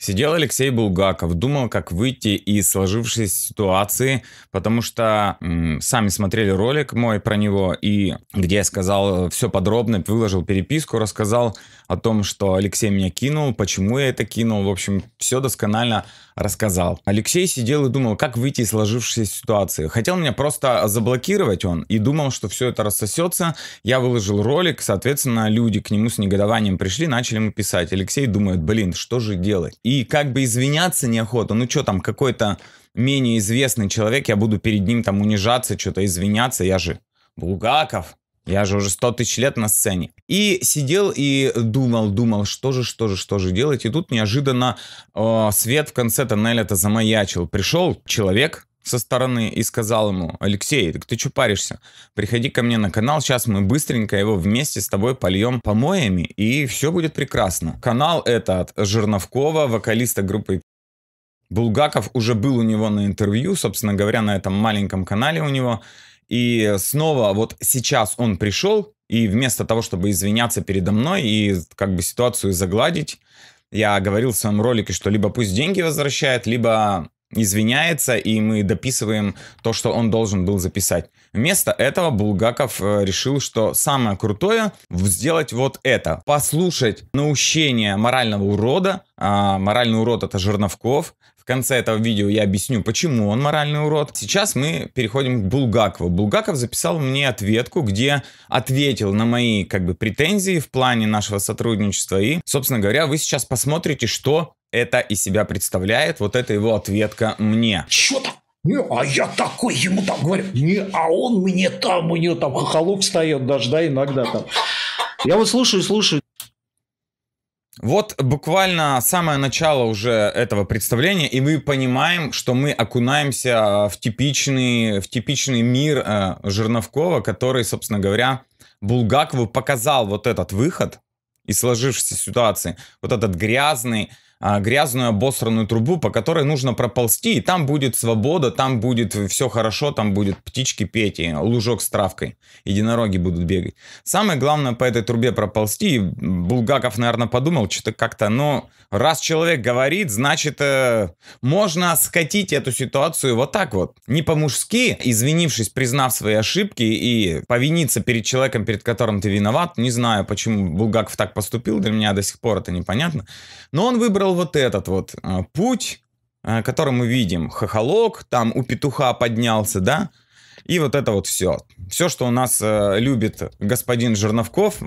Сидел Алексей Булгаков, думал, как выйти из сложившейся ситуации, потому что м, сами смотрели ролик мой про него, и где я сказал все подробно, выложил переписку, рассказал о том, что Алексей меня кинул, почему я это кинул, в общем, все досконально рассказал. Алексей сидел и думал, как выйти из сложившейся ситуации. Хотел меня просто заблокировать он и думал, что все это рассосется. Я выложил ролик, соответственно, люди к нему с негодованием пришли, начали ему писать. Алексей думает, блин, что же делать? И как бы извиняться неохота. Ну что там, какой-то менее известный человек, я буду перед ним там унижаться, что-то извиняться. Я же Булгаков, я же уже 100 тысяч лет на сцене. И сидел и думал, думал, что же, что же, что же делать. И тут неожиданно э, свет в конце тоннеля-то замаячил. Пришел человек, со стороны и сказал ему, Алексей, так ты что паришься? Приходи ко мне на канал, сейчас мы быстренько его вместе с тобой польем помоями, и все будет прекрасно. Канал этот Жирновкова, вокалиста группы Булгаков уже был у него на интервью, собственно говоря, на этом маленьком канале у него. И снова вот сейчас он пришел, и вместо того, чтобы извиняться передо мной и как бы ситуацию загладить, я говорил в своем ролике, что либо пусть деньги возвращает, либо извиняется, и мы дописываем то, что он должен был записать. Вместо этого Булгаков э, решил, что самое крутое сделать вот это. Послушать наущение морального урода. А моральный урод это Жерновков. В конце этого видео я объясню, почему он моральный урод. Сейчас мы переходим к Булгакову. Булгаков записал мне ответку, где ответил на мои как бы претензии в плане нашего сотрудничества. И, собственно говоря, вы сейчас посмотрите, что это из себя представляет, вот это его ответка мне. Чё там? Не, а я такой ему там говорю, не, а он мне там, у него там хохолок встает даже, да, иногда там. Я вот слушаю, слушаю. Вот буквально самое начало уже этого представления, и мы понимаем, что мы окунаемся в типичный, в типичный мир э, Жерновкова, который, собственно говоря, Булгакову показал вот этот выход из сложившейся ситуации, вот этот грязный, а, грязную обосранную трубу, по которой нужно проползти, и там будет свобода, там будет все хорошо, там будет птички петь, и лужок с травкой, единороги будут бегать. Самое главное по этой трубе проползти, и Булгаков, наверное, подумал, что-то как-то, но раз человек говорит, значит, э, можно скатить эту ситуацию вот так вот. Не по-мужски, извинившись, признав свои ошибки и повиниться перед человеком, перед которым ты виноват. Не знаю, почему Булгаков так поступил, для меня до сих пор это непонятно. Но он выбрал вот этот вот э, путь, э, который мы видим. Хохолок, там у петуха поднялся, да? И вот это вот все. Все, что у нас э, любит господин Жерновков, э,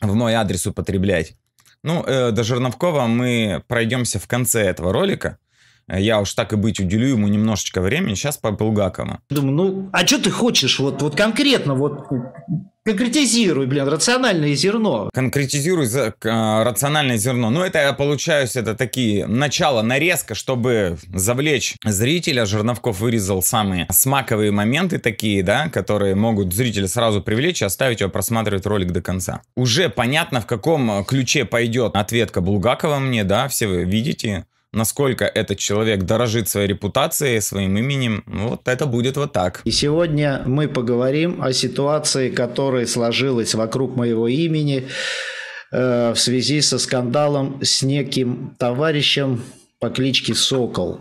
в мой адрес употреблять. Ну, э, до Жерновкова мы пройдемся в конце этого ролика я уж так и быть уделю ему немножечко времени, сейчас по Булгакову. Думаю, ну, а что ты хочешь, вот, вот конкретно, вот Конкретизируй, блин, рациональное зерно. Конкретизируй за, э, рациональное зерно. Ну, это, я получаюсь, это такие начало, нарезка, чтобы завлечь зрителя. Жерновков вырезал самые смаковые моменты такие, да, которые могут зрителя сразу привлечь и оставить его просматривать ролик до конца. Уже понятно, в каком ключе пойдет ответка Булгакова мне, да, все вы видите насколько этот человек дорожит своей репутацией, своим именем, вот это будет вот так. И сегодня мы поговорим о ситуации, которая сложилась вокруг моего имени э, в связи со скандалом с неким товарищем по кличке Сокол.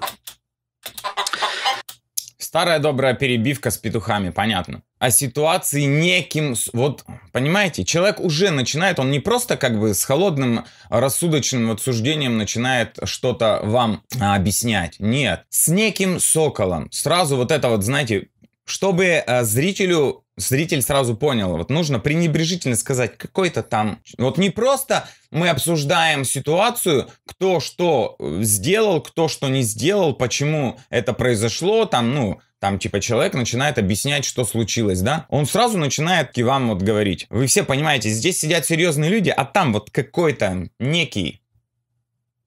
Старая добрая перебивка с петухами, понятно. О а ситуации неким... Вот, понимаете, человек уже начинает, он не просто как бы с холодным рассудочным отсуждением начинает что-то вам а, объяснять. Нет. С неким соколом. Сразу вот это вот, знаете, чтобы а, зрителю зритель сразу понял, вот нужно пренебрежительно сказать, какой-то там... Вот не просто мы обсуждаем ситуацию, кто что э, сделал, кто что не сделал, почему это произошло, там, ну, там типа человек начинает объяснять, что случилось, да, он сразу начинает к вам вот говорить. Вы все понимаете, здесь сидят серьезные люди, а там вот какой-то некий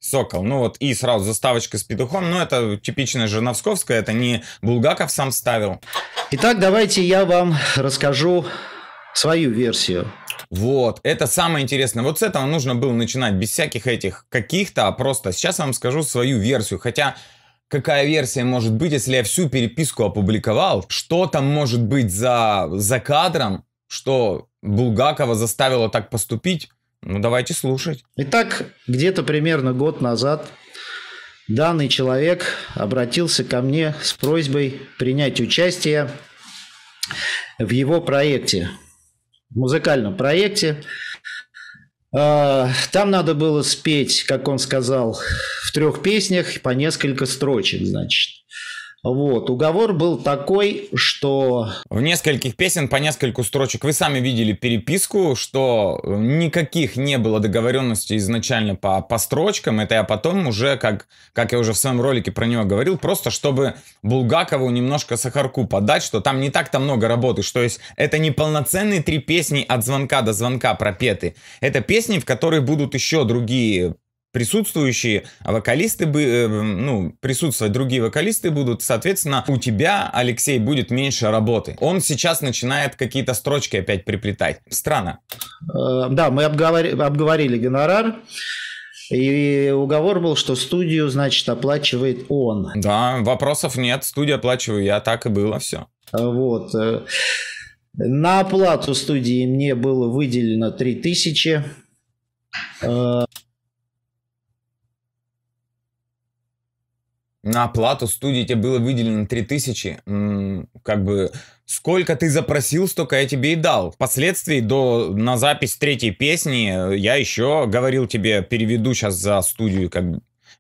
Сокол, ну вот, и сразу заставочка с петухом, ну это типичная Жирновсковская, это не Булгаков сам ставил. Итак, давайте я вам расскажу свою версию. Вот, это самое интересное. Вот с этого нужно было начинать, без всяких этих каких-то, а просто сейчас я вам скажу свою версию, хотя какая версия может быть, если я всю переписку опубликовал, что там может быть за, за кадром, что Булгакова заставило так поступить. Ну, давайте слушать. Итак, где-то примерно год назад данный человек обратился ко мне с просьбой принять участие в его проекте, в музыкальном проекте. А, там надо было спеть, как он сказал, в трех песнях по несколько строчек, значит. Вот, уговор был такой, что... В нескольких песен по нескольку строчек. Вы сами видели переписку, что никаких не было договоренностей изначально по, по строчкам. Это я потом уже, как, как я уже в своем ролике про него говорил, просто чтобы Булгакову немножко сахарку подать, что там не так-то много работы, что есть это не полноценные три песни от звонка до звонка пропеты. Это песни, в которые будут еще другие присутствующие а вокалисты, бы, эм, ну, присутствовать другие вокалисты будут, соответственно, у тебя, Алексей, будет меньше работы. Он сейчас начинает какие-то строчки опять приплетать. Странно. Э, да, мы обговор... обговорили гонорар. И уговор был, что студию, значит, оплачивает он. Да, вопросов нет, студию оплачиваю я, так и было все. Э, вот. Э, на оплату студии мне было выделено 3000. на оплату студии тебе было выделено 3000, как бы сколько ты запросил, столько я тебе и дал. Впоследствии до, на запись третьей песни э, я еще говорил тебе, переведу сейчас за студию как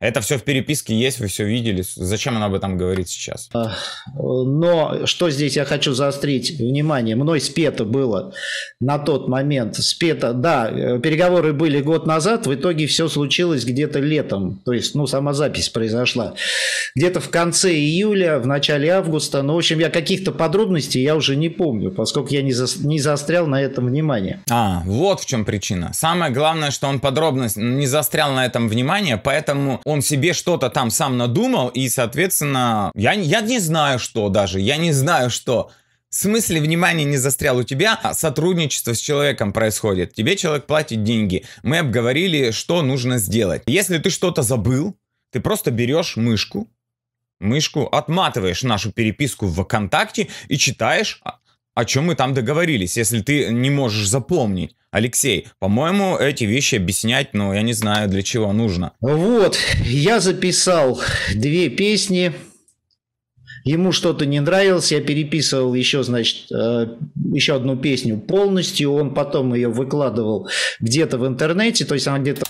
это все в переписке есть, вы все видели. Зачем она об этом говорит сейчас? А, но что здесь я хочу заострить внимание. Мной спето было на тот момент. Спето, да, э, переговоры были год назад. В итоге все случилось где-то летом. То есть, ну, сама запись произошла. Где-то в конце июля, в начале августа. Ну, в общем, я каких-то подробностей я уже не помню, поскольку я не, за, не заострял на этом внимание. А, вот в чем причина. Самое главное, что он подробно не застрял на этом внимание, поэтому он себе что-то там сам надумал, и, соответственно, я, я не знаю что даже, я не знаю что. В смысле внимание не застрял у тебя, а сотрудничество с человеком происходит. Тебе человек платит деньги. Мы обговорили, что нужно сделать. Если ты что-то забыл, ты просто берешь мышку, мышку, отматываешь нашу переписку в ВКонтакте и читаешь а, о чем мы там договорились, если ты не можешь запомнить. Алексей, по-моему, эти вещи объяснять, но ну, я не знаю, для чего нужно. Вот, я записал две песни, ему что-то не нравилось, я переписывал еще, значит, э, еще одну песню полностью, он потом ее выкладывал где-то в интернете, то есть она где-то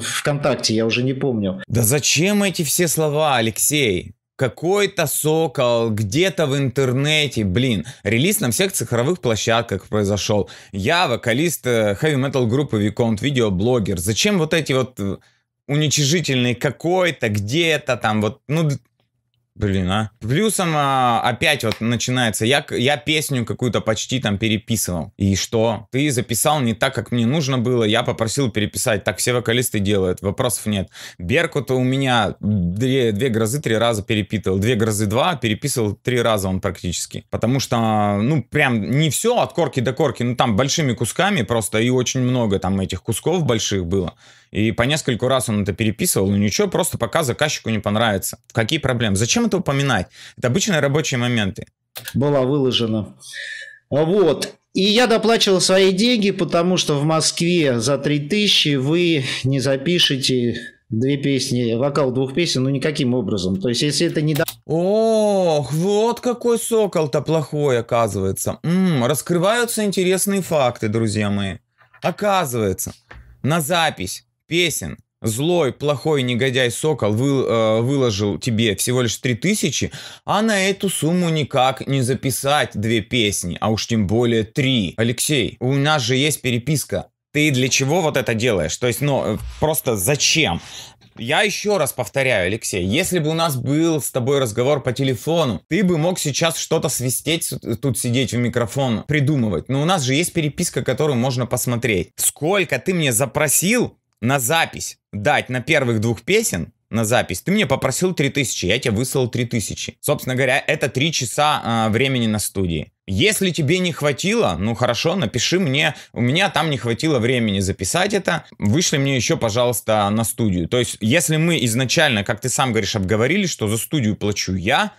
ВКонтакте, я уже не помню. Да зачем эти все слова, Алексей? какой-то сокол где-то в интернете, блин, релиз на всех цифровых площадках произошел. Я вокалист хэви-метал группы Виконт, видеоблогер. Зачем вот эти вот э, уничижительные какой-то, где-то там, вот, ну, Блин, а. Плюсом а, опять вот начинается. Я, я песню какую-то почти там переписывал. И что? Ты записал не так, как мне нужно было. Я попросил переписать. Так все вокалисты делают. Вопросов нет. Беркута у меня две, две грозы три раза перепитывал. Две грозы два переписывал три раза он практически. Потому что, ну, прям не все от корки до корки. Ну, там большими кусками просто и очень много там этих кусков больших было. И по нескольку раз он это переписывал, но ничего, просто пока заказчику не понравится. Какие проблемы? Зачем это упоминать? Это обычные рабочие моменты. Была выложена. Вот. И я доплачивал свои деньги, потому что в Москве за 3000 вы не запишете две песни, вокал двух песен, ну никаким образом. То есть, если это не... Ох, вот какой сокол-то плохой, оказывается. М-м, раскрываются интересные факты, друзья мои. Оказывается, на запись песен злой, плохой негодяй Сокол вы, э, выложил тебе всего лишь 3000, а на эту сумму никак не записать две песни, а уж тем более три. Алексей, у нас же есть переписка. Ты для чего вот это делаешь? То есть, ну, э, просто зачем? Я еще раз повторяю, Алексей, если бы у нас был с тобой разговор по телефону, ты бы мог сейчас что-то свистеть, э, тут сидеть в микрофон, придумывать. Но у нас же есть переписка, которую можно посмотреть. Сколько ты мне запросил, на запись дать на первых двух песен, на запись. Ты мне попросил 3000, я тебе выслал 3000. Собственно говоря, это 3 часа э, времени на студии. Если тебе не хватило, ну хорошо, напиши мне. У меня там не хватило времени записать это. Вышли мне еще, пожалуйста, на студию. То есть, если мы изначально, как ты сам говоришь, обговорили, что за студию плачу я,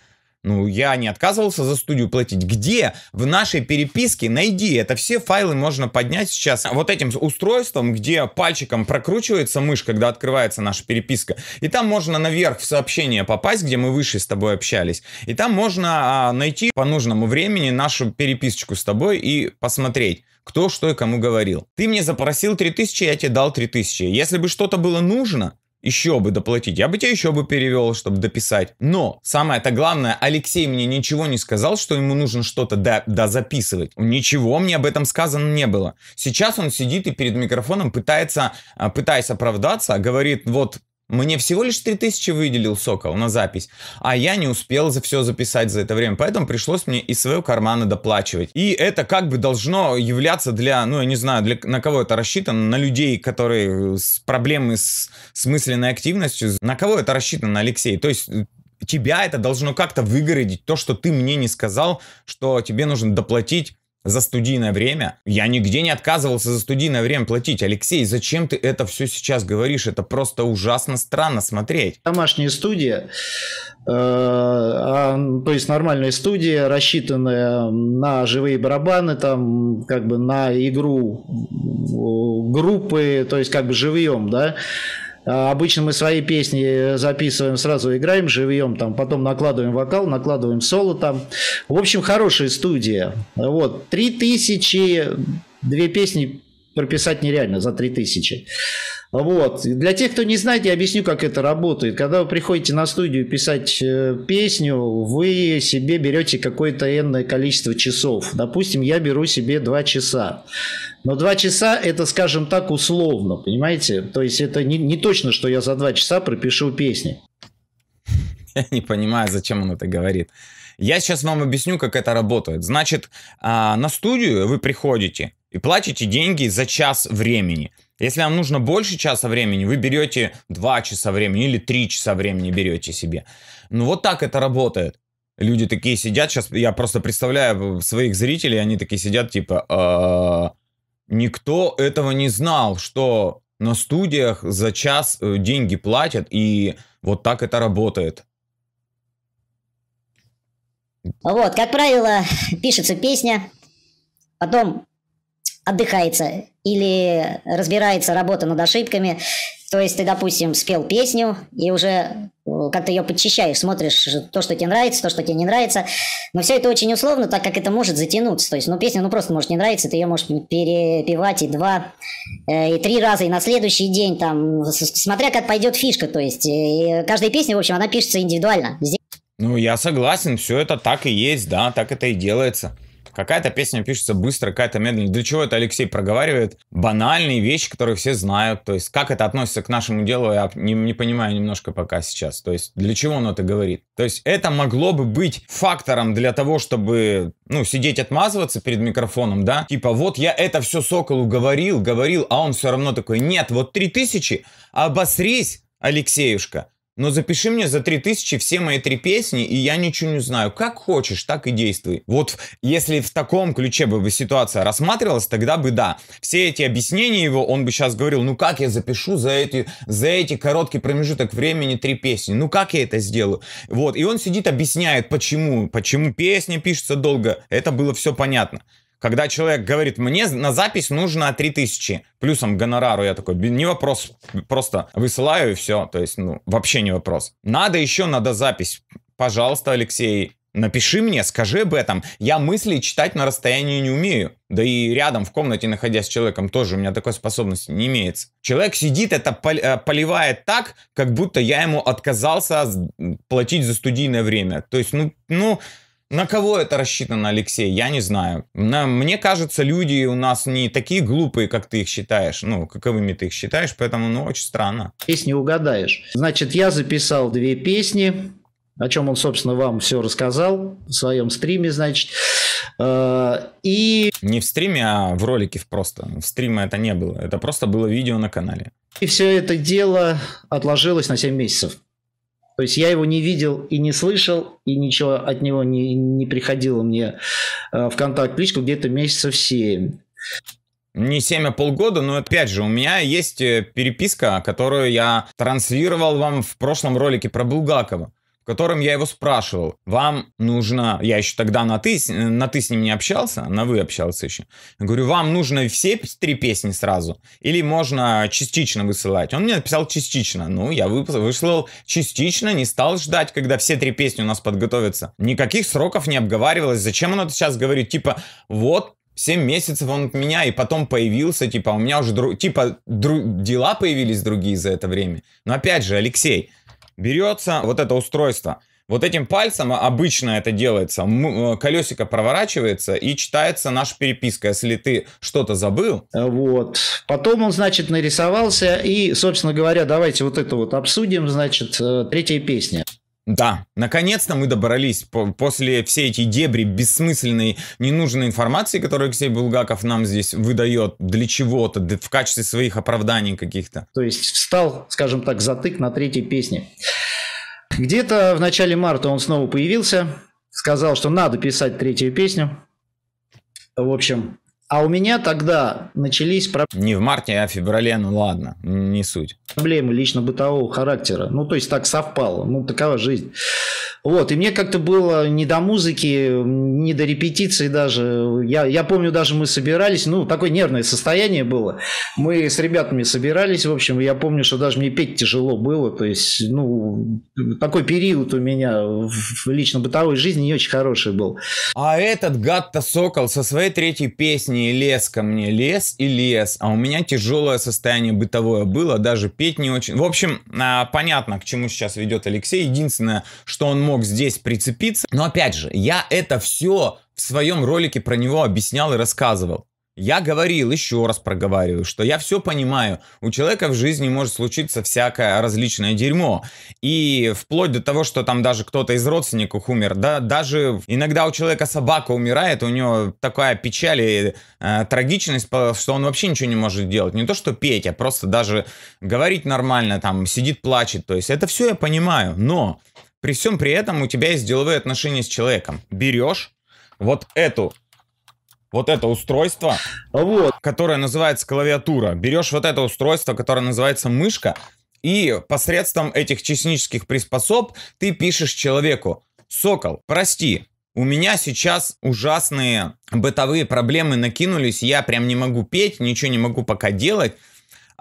ну, я не отказывался за студию платить. Где? В нашей переписке найди. Это все файлы можно поднять сейчас. Вот этим устройством, где пальчиком прокручивается мышь, когда открывается наша переписка. И там можно наверх в сообщение попасть, где мы выше с тобой общались. И там можно а, найти по нужному времени нашу переписочку с тобой и посмотреть кто что и кому говорил. Ты мне запросил 3000, я тебе дал 3000. Если бы что-то было нужно, еще бы доплатить. Я бы тебя еще бы перевел, чтобы дописать. Но самое-то главное, Алексей мне ничего не сказал, что ему нужно что-то до, дозаписывать. Ничего мне об этом сказано не было. Сейчас он сидит и перед микрофоном пытается, а, пытаясь оправдаться, говорит, вот мне всего лишь 3000 выделил Сокол на запись, а я не успел за все записать за это время, поэтому пришлось мне из своего кармана доплачивать. И это как бы должно являться для, ну я не знаю, для, на кого это рассчитано, на людей, которые э, с проблемой с, с мысленной активностью, на кого это рассчитано, Алексей? То есть э, тебя это должно как-то выгородить, то, что ты мне не сказал, что тебе нужно доплатить за студийное время. Я нигде не отказывался за студийное время платить. Алексей, зачем ты это все сейчас говоришь? Это просто ужасно странно смотреть. Домашняя студия, э, а, то есть нормальная студия, рассчитанная на живые барабаны, там как бы на игру э, группы, то есть как бы живьем, да, а обычно мы свои песни э, записываем, сразу играем живьем, там, потом накладываем вокал, накладываем соло там. В общем, хорошая студия. Вот, три тысячи две песни прописать нереально за три тысячи вот. Для тех, кто не знает, я объясню, как это работает. Когда вы приходите на студию писать э, песню, вы себе берете какое-то энное количество часов. Допустим, я беру себе 2 часа. Но 2 часа это, скажем так, условно, понимаете? То есть это не, не точно, что я за 2 часа пропишу песни. Я не понимаю, зачем он это говорит. Я сейчас вам объясню, как это работает. Значит, а, на студию вы приходите и платите деньги за час времени. Если вам нужно больше часа времени, вы берете 2 часа времени или 3 часа времени берете себе. Ну вот так это работает. Люди такие сидят, сейчас я просто представляю э, своих зрителей, они такие сидят, типа, «А, никто этого не знал, что на студиях за час э, деньги платят, и вот так это работает. Вот, как правило, пишется песня, потом отдыхается или разбирается работа над ошибками. То есть ты, допустим, спел песню и уже э, как-то ее подчищаешь, смотришь то, что тебе нравится, то, что тебе не нравится. Но все это очень условно, так как это может затянуться. То есть, ну, песня, ну, просто может не нравится, ты ее можешь перепевать и два, э, и три раза, и на следующий день, там, смотря как пойдет фишка. То есть, э, каждая песня, в общем, она пишется индивидуально. Здесь... Ну, я согласен, все это так и есть, да, так это и делается. Какая-то песня пишется быстро, какая-то медленно. Для чего это Алексей проговаривает? Банальные вещи, которые все знают. То есть как это относится к нашему делу, я не, не понимаю немножко пока сейчас. То есть для чего он это говорит? То есть это могло бы быть фактором для того, чтобы, ну, сидеть отмазываться перед микрофоном, да? Типа вот я это все Соколу говорил, говорил, а он все равно такой, нет, вот 3000, обосрись, Алексеюшка но «Ну, запиши мне за 3000 все мои три песни, и я ничего не знаю. Как хочешь, так и действуй. Вот если в таком ключе бы ситуация рассматривалась, тогда бы да. Все эти объяснения его, он бы сейчас говорил, ну как я запишу за эти, за эти короткий промежуток времени три песни? Ну как я это сделаю? Вот, и он сидит, объясняет, почему, почему песня пишется долго. Это было все понятно. Когда человек говорит, мне на запись нужно 3000, плюсом гонорару, я такой, не вопрос, просто высылаю и все, то есть, ну, вообще не вопрос. Надо еще, надо запись. Пожалуйста, Алексей, напиши мне, скажи об этом. Я мысли читать на расстоянии не умею. Да и рядом в комнате, находясь с человеком, тоже у меня такой способности не имеется. Человек сидит, это э, поливает так, как будто я ему отказался платить за студийное время. То есть, ну, ну, на кого это рассчитано, Алексей, я не знаю. На, мне кажется, люди у нас не такие глупые, как ты их считаешь, ну, каковыми ты их считаешь, поэтому, ну, очень странно. Песни угадаешь. Значит, я записал две песни, о чем он, собственно, вам все рассказал в своем стриме, значит. Э, и... Не в стриме, а в ролике просто. В стриме это не было. Это просто было видео на канале. И все это дело отложилось на 7 месяцев. То есть я его не видел и не слышал, и ничего от него не, не приходило мне э, в контакт личку где-то месяцев 7. Не 7, а полгода, но опять же, у меня есть э, переписка, которую я транслировал вам в прошлом ролике про Булгакова в котором я его спрашивал, вам нужно, я еще тогда на ты, э, на ты с ним не общался, а на вы общался еще, я говорю, вам нужно все три песни сразу или можно частично высылать? Он мне написал частично, ну я выслал частично, не стал ждать, когда все три песни у нас подготовятся. Никаких сроков не обговаривалось, зачем он это сейчас говорит, типа, вот 7 месяцев он от меня, и потом появился, типа, а у меня уже, дру... типа, дру... дела появились другие за это время. Но опять же, Алексей, берется вот это устройство. Вот этим пальцем обычно это делается. Э, колесико проворачивается и читается наша переписка, если ты что-то забыл. Вот. Потом он, значит, нарисовался. И, собственно говоря, давайте вот это вот обсудим. Значит, э, третья песня. Да, наконец-то мы добрались после всей этой дебри бессмысленной, ненужной информации, которую Алексей Булгаков нам здесь выдает для чего-то, в качестве своих оправданий каких-то. То есть встал, скажем так, затык на третьей песне. Где-то в начале марта он снова появился, сказал, что надо писать третью песню. В общем, а у меня тогда начались проблемы. Не в марте, а в феврале, ну ладно, не суть. Проблемы лично бытового характера. Ну, то есть так совпало. Ну, такова жизнь. Вот, и мне как-то было не до музыки, не до репетиций даже. Я, я помню, даже мы собирались, ну, такое нервное состояние было. Мы с ребятами собирались, в общем, я помню, что даже мне петь тяжело было. То есть, ну, такой период у меня в лично бытовой жизни не очень хороший был. А этот гад-то сокол со своей третьей песней не лез ко мне, лес и лес, а у меня тяжелое состояние бытовое было, даже петь не очень. В общем, а, понятно, к чему сейчас ведет Алексей. Единственное, что он мог здесь прицепиться. Но опять же, я это все в своем ролике про него объяснял и рассказывал. Я говорил, еще раз проговариваю, что я все понимаю. У человека в жизни может случиться всякое различное дерьмо. И вплоть до того, что там даже кто-то из родственников умер. Да, даже иногда у человека собака умирает, у него такая печаль и э, трагичность, что он вообще ничего не может делать. Не то, что петь, а просто даже говорить нормально, там, сидит, плачет. То есть это все я понимаю. Но при всем при этом у тебя есть деловые отношения с человеком. Берешь вот эту вот это устройство, вот. которое называется клавиатура. Берешь вот это устройство, которое называется мышка, и посредством этих технических приспособ ты пишешь человеку, «Сокол, прости, у меня сейчас ужасные бытовые проблемы накинулись, я прям не могу петь, ничего не могу пока делать,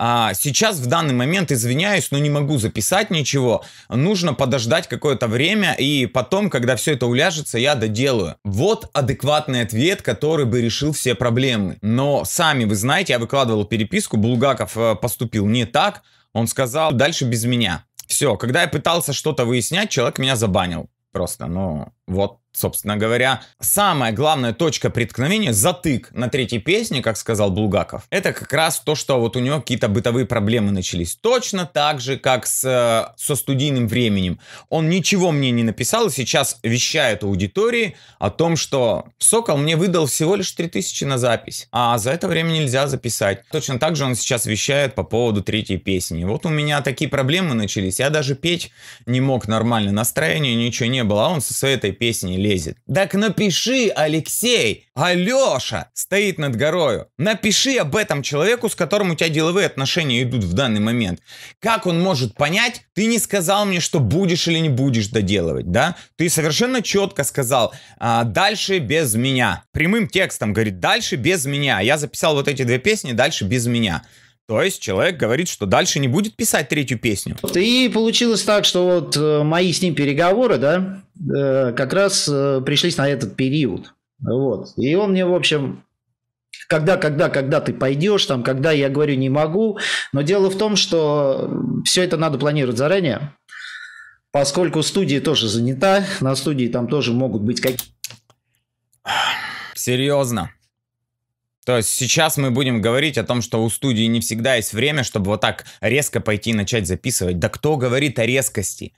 а, сейчас в данный момент извиняюсь, но не могу записать ничего. Нужно подождать какое-то время, и потом, когда все это уляжется, я доделаю. Вот адекватный ответ, который бы решил все проблемы. Но сами вы знаете, я выкладывал переписку, Булгаков э, поступил не так, он сказал дальше без меня. Все, когда я пытался что-то выяснять, человек меня забанил. Просто, ну, вот собственно говоря, самая главная точка преткновения, затык на третьей песне, как сказал Булгаков, это как раз то, что вот у него какие-то бытовые проблемы начались. Точно так же, как с, э, со студийным временем. Он ничего мне не написал и сейчас вещает аудитории о том, что «Сокол мне выдал всего лишь 3000 на запись, а за это время нельзя записать». Точно так же он сейчас вещает по поводу третьей песни. Вот у меня такие проблемы начались, я даже петь не мог нормально, настроения ничего не было, а он со своей этой песней лезет. Так напиши, Алексей, Алеша стоит над горою. Напиши об этом человеку, с которым у тебя деловые отношения идут в данный момент. Как он может понять, ты не сказал мне, что будешь или не будешь доделывать, да? Ты совершенно четко сказал, а, дальше без меня. Прямым текстом говорит, дальше без меня. Я записал вот эти две песни, дальше без меня. То есть человек говорит, что дальше не будет писать третью песню. И получилось так, что вот э, мои с ним переговоры, да, э, как раз э, пришлись на этот период. Вот. И он мне, в общем, когда, когда, когда ты пойдешь, там, когда я говорю не могу. Но дело в том, что все это надо планировать заранее, поскольку студия тоже занята, на студии там тоже могут быть какие-то... Серьезно. То есть сейчас мы будем говорить о том, что у студии не всегда есть время, чтобы вот так резко пойти и начать записывать. Да кто говорит о резкости?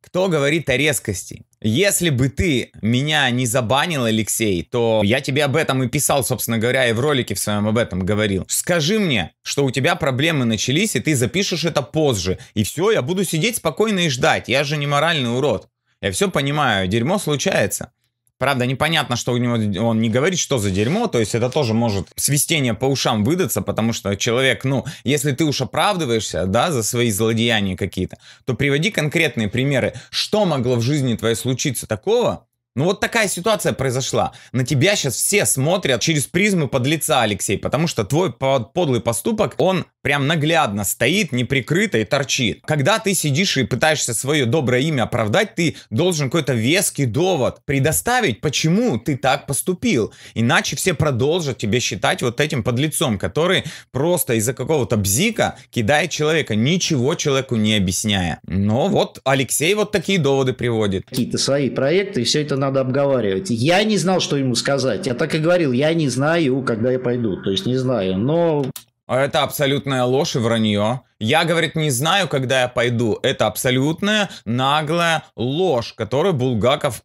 Кто говорит о резкости? Если бы ты меня не забанил, Алексей, то я тебе об этом и писал, собственно говоря, и в ролике в своем об этом говорил. Скажи мне, что у тебя проблемы начались, и ты запишешь это позже. И все, я буду сидеть спокойно и ждать. Я же не моральный урод. Я все понимаю, дерьмо случается. Правда, непонятно, что у него он не говорит, что за дерьмо, то есть это тоже может свистение по ушам выдаться, потому что человек, ну, если ты уж оправдываешься, да, за свои злодеяния какие-то, то приводи конкретные примеры, что могло в жизни твоей случиться такого, ну вот такая ситуация произошла. На тебя сейчас все смотрят через призму под лица, Алексей, потому что твой подлый поступок, он прям наглядно стоит, неприкрыто и торчит. Когда ты сидишь и пытаешься свое доброе имя оправдать, ты должен какой-то веский довод предоставить, почему ты так поступил. Иначе все продолжат тебя считать вот этим подлецом, который просто из-за какого-то бзика кидает человека, ничего человеку не объясняя. Но вот Алексей вот такие доводы приводит. Какие-то свои проекты, и все это надо обговаривать. Я не знал, что ему сказать. Я так и говорил, я не знаю, когда я пойду. То есть не знаю. Но а это абсолютная ложь и вранье. Я, говорит, не знаю, когда я пойду. Это абсолютная наглая ложь, которую Булгаков...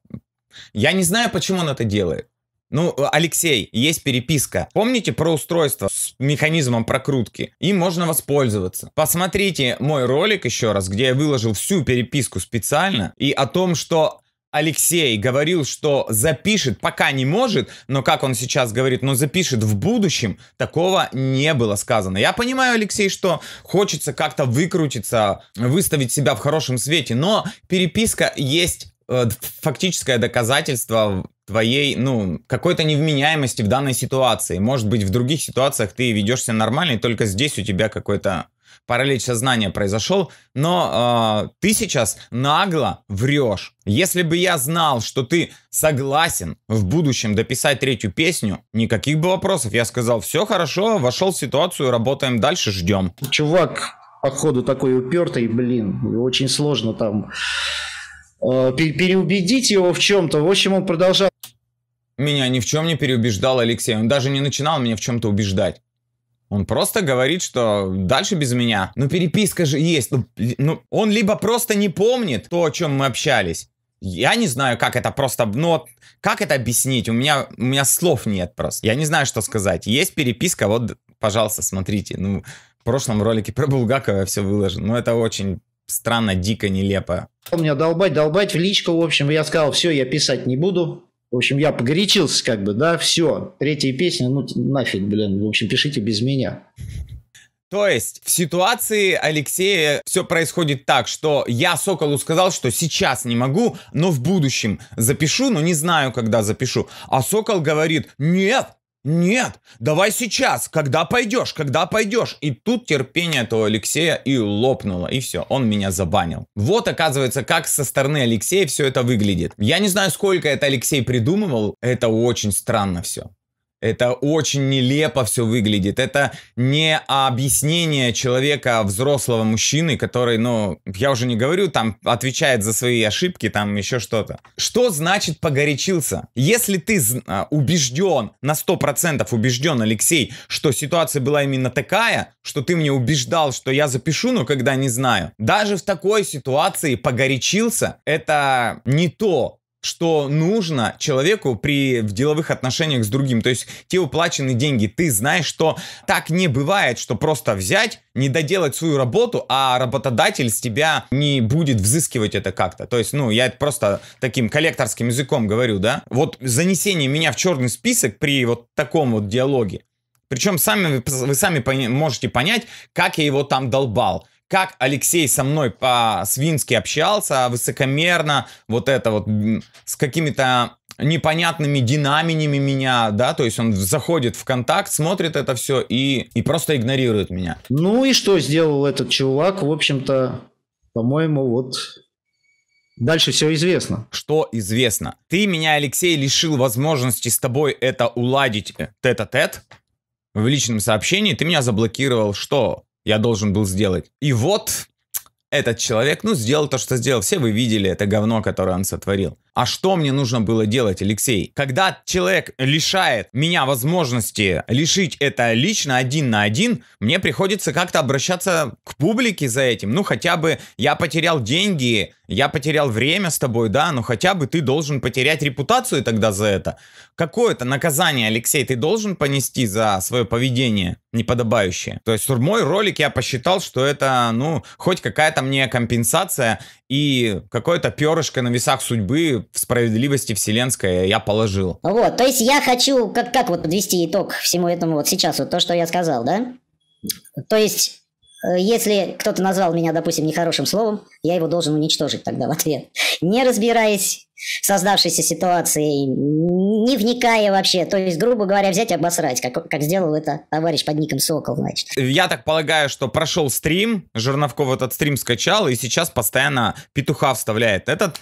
Я не знаю, почему он это делает. Ну, Алексей, есть переписка. Помните про устройство с механизмом прокрутки? Им можно воспользоваться. Посмотрите мой ролик еще раз, где я выложил всю переписку специально и о том, что Алексей говорил, что запишет, пока не может, но как он сейчас говорит, но «Ну, запишет в будущем, такого не было сказано. Я понимаю, Алексей, что хочется как-то выкрутиться, выставить себя в хорошем свете, но переписка есть э, фактическое доказательство твоей, ну, какой-то невменяемости в данной ситуации. Может быть, в других ситуациях ты ведешься нормально, и только здесь у тебя какой-то паралич сознания произошел, но э, ты сейчас нагло врешь. Если бы я знал, что ты согласен в будущем дописать третью песню, никаких бы вопросов. Я сказал, все хорошо, вошел в ситуацию, работаем дальше, ждем. Чувак, походу такой упертый, блин, очень сложно там э, переубедить его в чем-то. В общем, он продолжал меня ни в чем не переубеждал Алексей. Он даже не начинал меня в чем-то убеждать. Он просто говорит, что дальше без меня. Ну, переписка же есть. Ну, ну, он либо просто не помнит то, о чем мы общались. Я не знаю, как это просто, ну, как это объяснить? У меня, у меня слов нет просто. Я не знаю, что сказать. Есть переписка, вот, пожалуйста, смотрите. Ну, в прошлом ролике про Булгакова я все выложил. Ну, это очень странно, дико, нелепо. меня долбать, долбать в личку, в общем, я сказал, все, я писать не буду, в общем, я погорячился как бы, да, все. Третья песня, ну нафиг, блин, в общем, пишите без меня. То есть в ситуации Алексея все происходит так, что я Соколу сказал, что сейчас не могу, но в будущем запишу, но не знаю, когда запишу. А Сокол говорит, нет, нет, давай сейчас, когда пойдешь, когда пойдешь. И тут терпение этого Алексея и лопнуло, и все, он меня забанил. Вот, оказывается, как со стороны Алексея все это выглядит. Я не знаю, сколько это Алексей придумывал, это очень странно все. Это очень нелепо все выглядит. Это не объяснение человека, взрослого мужчины, который, ну, я уже не говорю, там, отвечает за свои ошибки, там, еще что-то. Что значит погорячился? Если ты а, убежден, на 100% убежден, Алексей, что ситуация была именно такая, что ты мне убеждал, что я запишу, но когда не знаю. Даже в такой ситуации погорячился, это не то что нужно человеку при в деловых отношениях с другим. То есть те уплаченные деньги, ты знаешь, что так не бывает, что просто взять, не доделать свою работу, а работодатель с тебя не будет взыскивать это как-то. То есть, ну, я это просто таким коллекторским языком говорю, да. Вот занесение меня в черный список при вот таком вот диалоге, причем сами, вы сами можете понять, как я его там долбал как Алексей со мной по-свински общался, высокомерно, вот это вот, с какими-то непонятными динаменями меня, да, то есть он заходит в контакт, смотрит это все и, и просто игнорирует меня. Ну и что сделал этот чувак, в общем-то, по-моему, вот Дальше все известно. Что известно? Ты меня, Алексей, лишил возможности с тобой это уладить тет тет -а -тет. В личном сообщении ты меня заблокировал что? я должен был сделать. И вот этот человек, ну, сделал то, что сделал. Все вы видели это говно, которое он сотворил. А что мне нужно было делать, Алексей? Когда человек лишает меня возможности лишить это лично один на один, мне приходится как-то обращаться к публике за этим. Ну, хотя бы я потерял деньги, я потерял время с тобой, да, но хотя бы ты должен потерять репутацию тогда за это. Какое-то наказание, Алексей, ты должен понести за свое поведение неподобающее. То есть мой ролик я посчитал, что это, ну, хоть какая-то мне компенсация и какое-то перышко на весах судьбы в справедливости вселенской я положил. Вот, то есть я хочу, как, как вот подвести итог всему этому вот сейчас, вот то, что я сказал, да? То есть Э, если кто-то назвал меня, допустим, нехорошим словом, я его должен уничтожить тогда в ответ. Не разбираясь в создавшейся ситуации, не вникая вообще. То есть, грубо говоря, взять и обосрать, как, как сделал это товарищ под ником Сокол, значит. Я так полагаю, что прошел стрим, Жерновков этот стрим скачал и сейчас постоянно петуха вставляет. Этот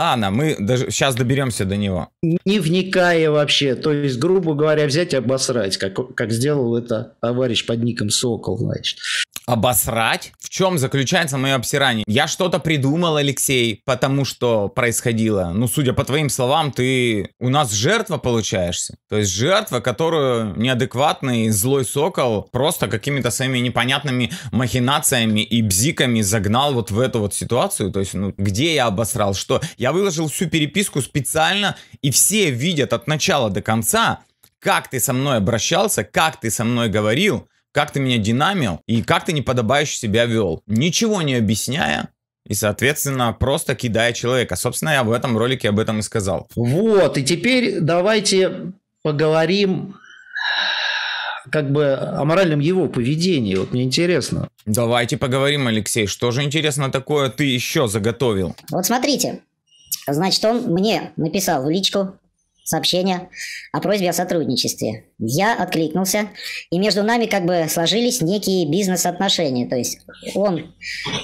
Анна, мы даже сейчас доберемся до него. Не вникая вообще, то есть, грубо говоря, взять и обосрать, как, как сделал это товарищ под ником Сокол, значит обосрать? В чем заключается мое обсирание? Я что-то придумал, Алексей, потому что происходило. Ну, судя по твоим словам, ты у нас жертва получаешься. То есть жертва, которую неадекватный злой сокол просто какими-то своими непонятными махинациями и бзиками загнал вот в эту вот ситуацию. То есть, ну, где я обосрал? Что? Я выложил всю переписку специально, и все видят от начала до конца, как ты со мной обращался, как ты со мной говорил, как ты меня динамил и как ты неподобающе себя вел, ничего не объясняя, и, соответственно, просто кидая человека. Собственно, я в этом ролике об этом и сказал. Вот, и теперь давайте поговорим как бы о моральном его поведении. Вот мне интересно. Давайте поговорим, Алексей. Что же интересно такое ты еще заготовил? Вот смотрите. Значит, он мне написал в личку сообщение о просьбе о сотрудничестве. Я откликнулся, и между нами как бы сложились некие бизнес-отношения. То есть он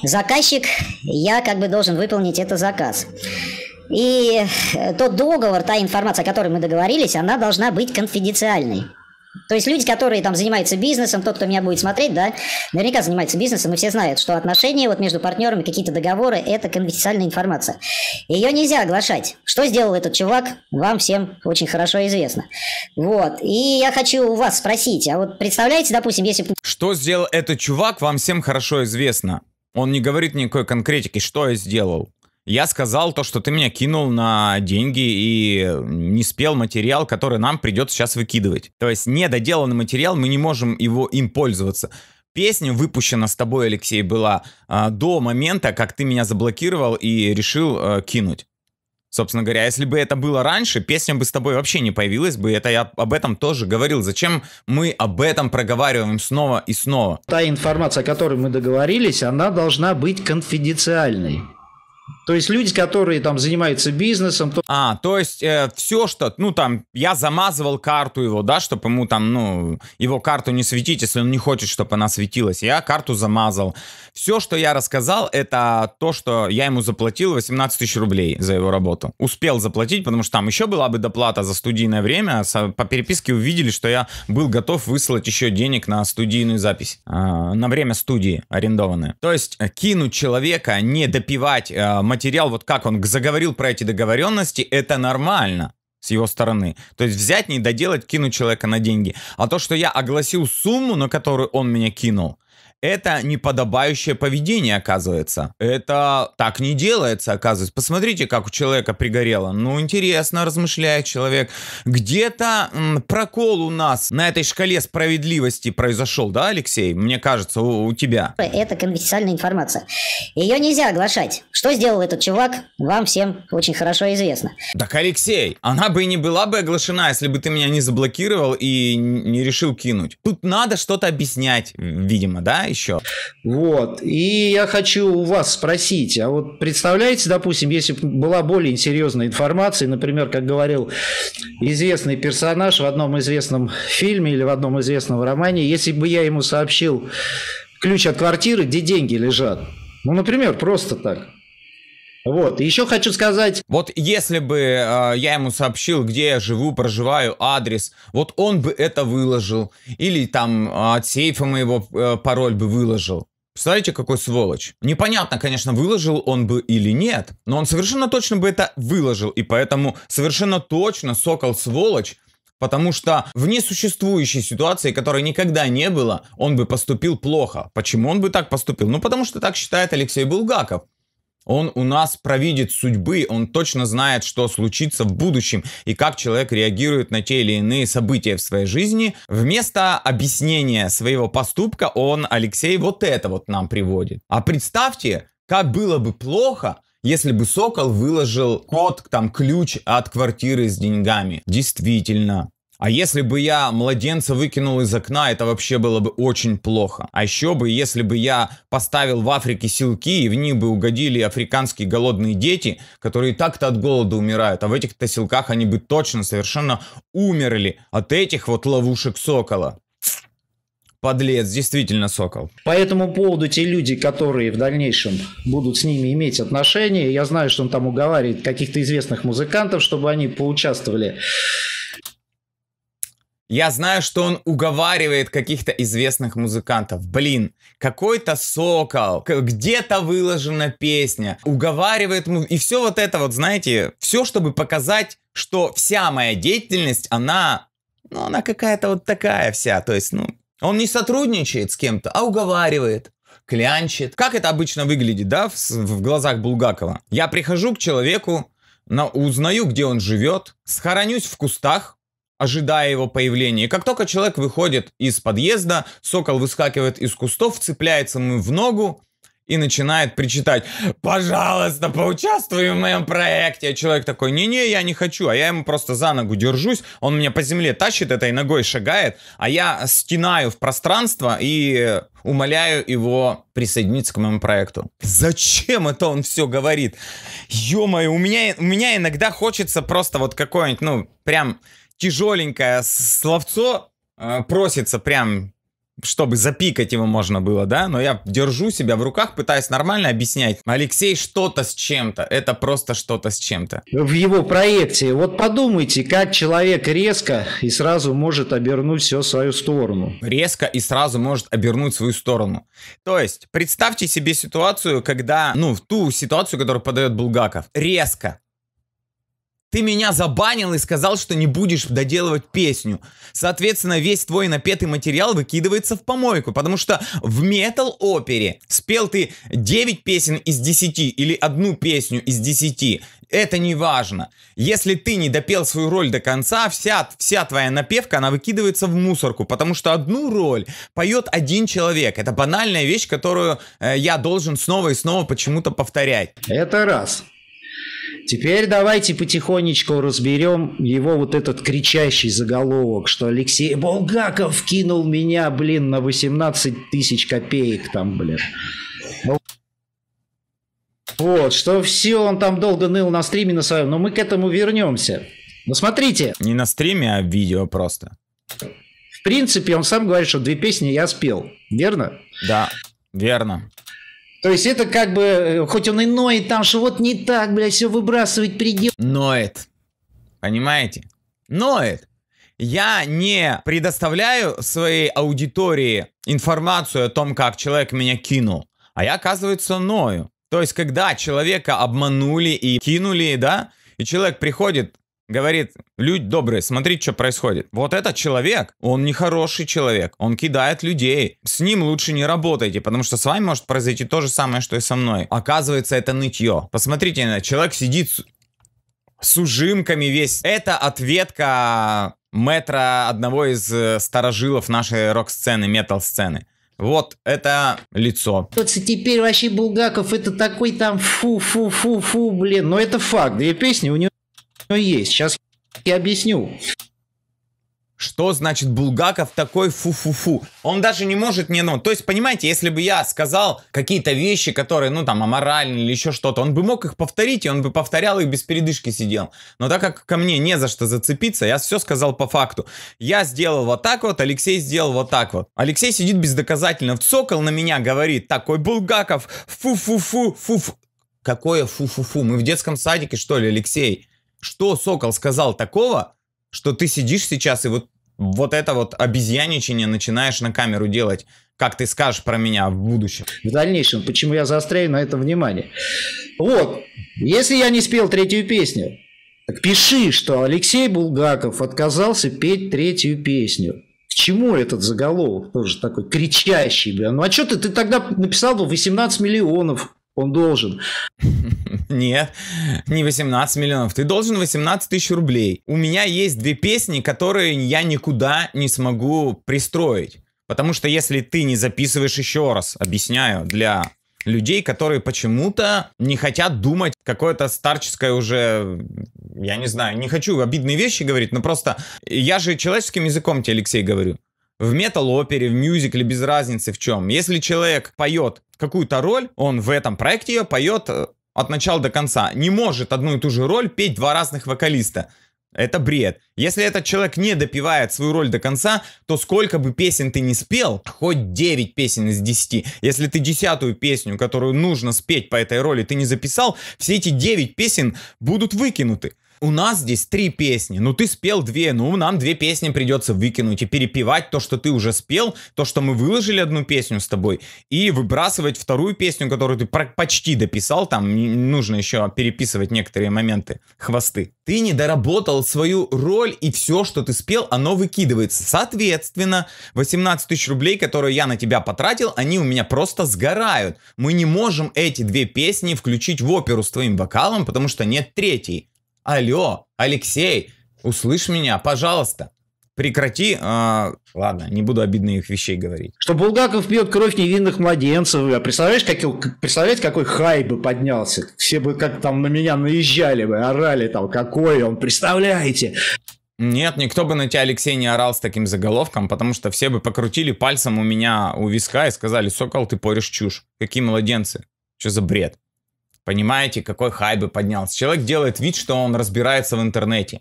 заказчик, я как бы должен выполнить этот заказ. И э, тот договор, та информация, о которой мы договорились, она должна быть конфиденциальной. То есть люди, которые там занимаются бизнесом, тот, кто меня будет смотреть, да, наверняка занимается бизнесом, и все знают, что отношения вот между партнерами, какие-то договоры, это конфиденциальная информация. Ее нельзя оглашать. Что сделал этот чувак, вам всем очень хорошо известно. Вот. И я хочу у вас спросить, а вот представляете, допустим, если... Что сделал этот чувак, вам всем хорошо известно. Он не говорит никакой конкретики, что я сделал. Я сказал то, что ты меня кинул на деньги и не спел материал, который нам придется сейчас выкидывать. То есть недоделанный материал, мы не можем его им пользоваться. Песня выпущена с тобой, Алексей, была э, до момента, как ты меня заблокировал и решил э, кинуть. Собственно говоря, если бы это было раньше, песня бы с тобой вообще не появилась бы. Это я об этом тоже говорил. Зачем мы об этом проговариваем снова и снова? Та информация, о которой мы договорились, она должна быть конфиденциальной. То есть люди, которые там занимаются бизнесом. То... А, то есть э, все, что, ну там, я замазывал карту его, да, чтобы ему там, ну, его карту не светить, если он не хочет, чтобы она светилась. Я карту замазал. Все, что я рассказал, это то, что я ему заплатил 18 тысяч рублей за его работу. Успел заплатить, потому что там еще была бы доплата за студийное время. А по переписке увидели, что я был готов выслать еще денег на студийную запись, э, на время студии арендованное. То есть э, кинуть человека, не допивать э, материал, вот как он заговорил про эти договоренности, это нормально с его стороны. То есть взять, не доделать, кинуть человека на деньги. А то, что я огласил сумму, на которую он меня кинул, это неподобающее поведение, оказывается. Это так не делается, оказывается. Посмотрите, как у человека пригорело. Ну, интересно, размышляет человек. Где-то прокол у нас на этой шкале справедливости произошел, да, Алексей? Мне кажется, у, у тебя. Это конфиденциальная информация. Ее нельзя оглашать. Что сделал этот чувак, вам всем очень хорошо известно. Так, Алексей, она бы и не была бы оглашена, если бы ты меня не заблокировал и не решил кинуть. Тут надо что-то объяснять, видимо, да? еще. Вот. И я хочу у вас спросить, а вот представляете, допустим, если бы была более серьезная информация, например, как говорил известный персонаж в одном известном фильме или в одном известном романе, если бы я ему сообщил ключ от квартиры, где деньги лежат, ну, например, просто так, вот, еще хочу сказать... Вот если бы э, я ему сообщил, где я живу, проживаю, адрес, вот он бы это выложил. Или там э, от сейфа моего э, пароль бы выложил. Представляете, какой сволочь. Непонятно, конечно, выложил он бы или нет, но он совершенно точно бы это выложил, и поэтому совершенно точно Сокол сволочь, потому что в несуществующей ситуации, которой никогда не было, он бы поступил плохо. Почему он бы так поступил? Ну, потому что так считает Алексей Булгаков. Он у нас провидит судьбы, он точно знает, что случится в будущем и как человек реагирует на те или иные события в своей жизни. Вместо объяснения своего поступка он, Алексей, вот это вот нам приводит. А представьте, как было бы плохо, если бы Сокол выложил код, там, ключ от квартиры с деньгами. Действительно, а если бы я младенца выкинул из окна, это вообще было бы очень плохо. А еще бы, если бы я поставил в Африке силки, и в них бы угодили африканские голодные дети, которые так-то от голода умирают, а в этих-то силках они бы точно совершенно умерли от этих вот ловушек сокола. Подлец, действительно сокол. По этому поводу те люди, которые в дальнейшем будут с ними иметь отношения, я знаю, что он там уговаривает каких-то известных музыкантов, чтобы они поучаствовали я знаю, что он уговаривает каких-то известных музыкантов. Блин, какой-то сокол, где-то выложена песня, уговаривает... И все вот это вот, знаете, все, чтобы показать, что вся моя деятельность, она... Ну, она какая-то вот такая вся. То есть, ну, он не сотрудничает с кем-то, а уговаривает клянчит. Как это обычно выглядит, да, в, в глазах Булгакова? Я прихожу к человеку, на, узнаю, где он живет, схоронюсь в кустах, ожидая его появления. И как только человек выходит из подъезда, сокол выскакивает из кустов, цепляется ему в ногу и начинает причитать «Пожалуйста, поучаствуй в моем проекте!» А человек такой «Не-не, я не хочу!» А я ему просто за ногу держусь, он меня по земле тащит, этой ногой шагает, а я стенаю в пространство и умоляю его присоединиться к моему проекту. Зачем это он все говорит? Ё-моё, у меня, у меня иногда хочется просто вот какой-нибудь, ну, прям тяжеленькое словцо э, просится прям, чтобы запикать его можно было, да? Но я держу себя в руках, пытаюсь нормально объяснять. Алексей что-то с чем-то. Это просто что-то с чем-то. В его проекте. Вот подумайте, как человек резко и сразу может обернуть все свою сторону. Резко и сразу может обернуть свою сторону. То есть, представьте себе ситуацию, когда, ну, в ту ситуацию, которую подает Булгаков. Резко ты меня забанил и сказал, что не будешь доделывать песню. Соответственно, весь твой напетый материал выкидывается в помойку, потому что в метал-опере спел ты 9 песен из 10 или одну песню из 10. Это не важно. Если ты не допел свою роль до конца, вся, вся твоя напевка, она выкидывается в мусорку, потому что одну роль поет один человек. Это банальная вещь, которую э, я должен снова и снова почему-то повторять. Это раз. Теперь давайте потихонечку разберем его вот этот кричащий заголовок, что Алексей Булгаков кинул меня, блин, на 18 тысяч копеек там, блин. Вот, что все, он там долго ныл на стриме на своем, но мы к этому вернемся. Ну смотрите. Не на стриме, а в видео просто. В принципе, он сам говорит, что две песни я спел, верно? Да, верно. То есть это как бы, э, хоть он и ноет там, что вот не так, бля, все выбрасывать предел. Ноет. Понимаете? Ноет. Я не предоставляю своей аудитории информацию о том, как человек меня кинул, а я, оказывается, ною. То есть, когда человека обманули и кинули, да, и человек приходит Говорит, люди добрые, смотрите, что происходит. Вот этот человек, он нехороший человек, он кидает людей. С ним лучше не работайте, потому что с вами может произойти то же самое, что и со мной. Оказывается, это нытье. Посмотрите человек сидит с, с ужимками весь. Это ответка метра одного из э, старожилов нашей рок-сцены, метал-сцены. Вот это лицо. Теперь вообще Булгаков это такой там фу-фу-фу-фу, блин. Но ну, это факт. Две песни у него но есть. Сейчас я объясню. Что значит Булгаков такой фу-фу-фу? Он даже не может не... Ну, то есть, понимаете, если бы я сказал какие-то вещи, которые, ну, там, аморальны или еще что-то, он бы мог их повторить, и он бы повторял их без передышки сидел. Но так как ко мне не за что зацепиться, я все сказал по факту. Я сделал вот так вот, Алексей сделал вот так вот. Алексей сидит бездоказательно, вцокал на меня, говорит, такой Булгаков, фу-фу-фу, фу-фу. Какое фу-фу-фу? Мы в детском садике, что ли, Алексей? Что Сокол сказал такого, что ты сидишь сейчас и вот, вот это вот обезьяничание начинаешь на камеру делать, как ты скажешь про меня в будущем? В дальнейшем, почему я заостряю на это внимание. Вот, если я не спел третью песню, так пиши, что Алексей Булгаков отказался петь третью песню. К чему этот заголовок тоже такой кричащий? Блин, Ну а что ты, ты тогда написал бы 18 миллионов он должен. Нет, не 18 миллионов. Ты должен 18 тысяч рублей. У меня есть две песни, которые я никуда не смогу пристроить. Потому что если ты не записываешь еще раз, объясняю, для людей, которые почему-то не хотят думать какое-то старческое уже, я не знаю, не хочу обидные вещи говорить, но просто я же человеческим языком тебе, Алексей, говорю в метал-опере, в мюзикле, без разницы в чем. Если человек поет какую-то роль, он в этом проекте ее поет э, от начала до конца. Не может одну и ту же роль петь два разных вокалиста. Это бред. Если этот человек не допивает свою роль до конца, то сколько бы песен ты не спел, а хоть 9 песен из 10, если ты десятую песню, которую нужно спеть по этой роли, ты не записал, все эти 9 песен будут выкинуты у нас здесь три песни, ну ты спел две, ну нам две песни придется выкинуть и перепевать то, что ты уже спел, то, что мы выложили одну песню с тобой, и выбрасывать вторую песню, которую ты почти дописал, там нужно еще переписывать некоторые моменты, хвосты. Ты не доработал свою роль, и все, что ты спел, оно выкидывается. Соответственно, 18 тысяч рублей, которые я на тебя потратил, они у меня просто сгорают. Мы не можем эти две песни включить в оперу с твоим вокалом, потому что нет третьей. Алло, Алексей, услышь меня, пожалуйста. Прекрати, э, ладно, не буду обидных вещей говорить. Что Булгаков пьет кровь невинных младенцев. А представляешь, как, представляете, какой хай бы поднялся? Все бы как там на меня наезжали бы, орали там, какой он, представляете? Нет, никто бы на тебя, Алексей, не орал с таким заголовком, потому что все бы покрутили пальцем у меня у виска и сказали, «Сокол, ты порешь чушь. Какие младенцы? Что за бред?» Понимаете, какой хайбы поднялся. Человек делает вид, что он разбирается в интернете.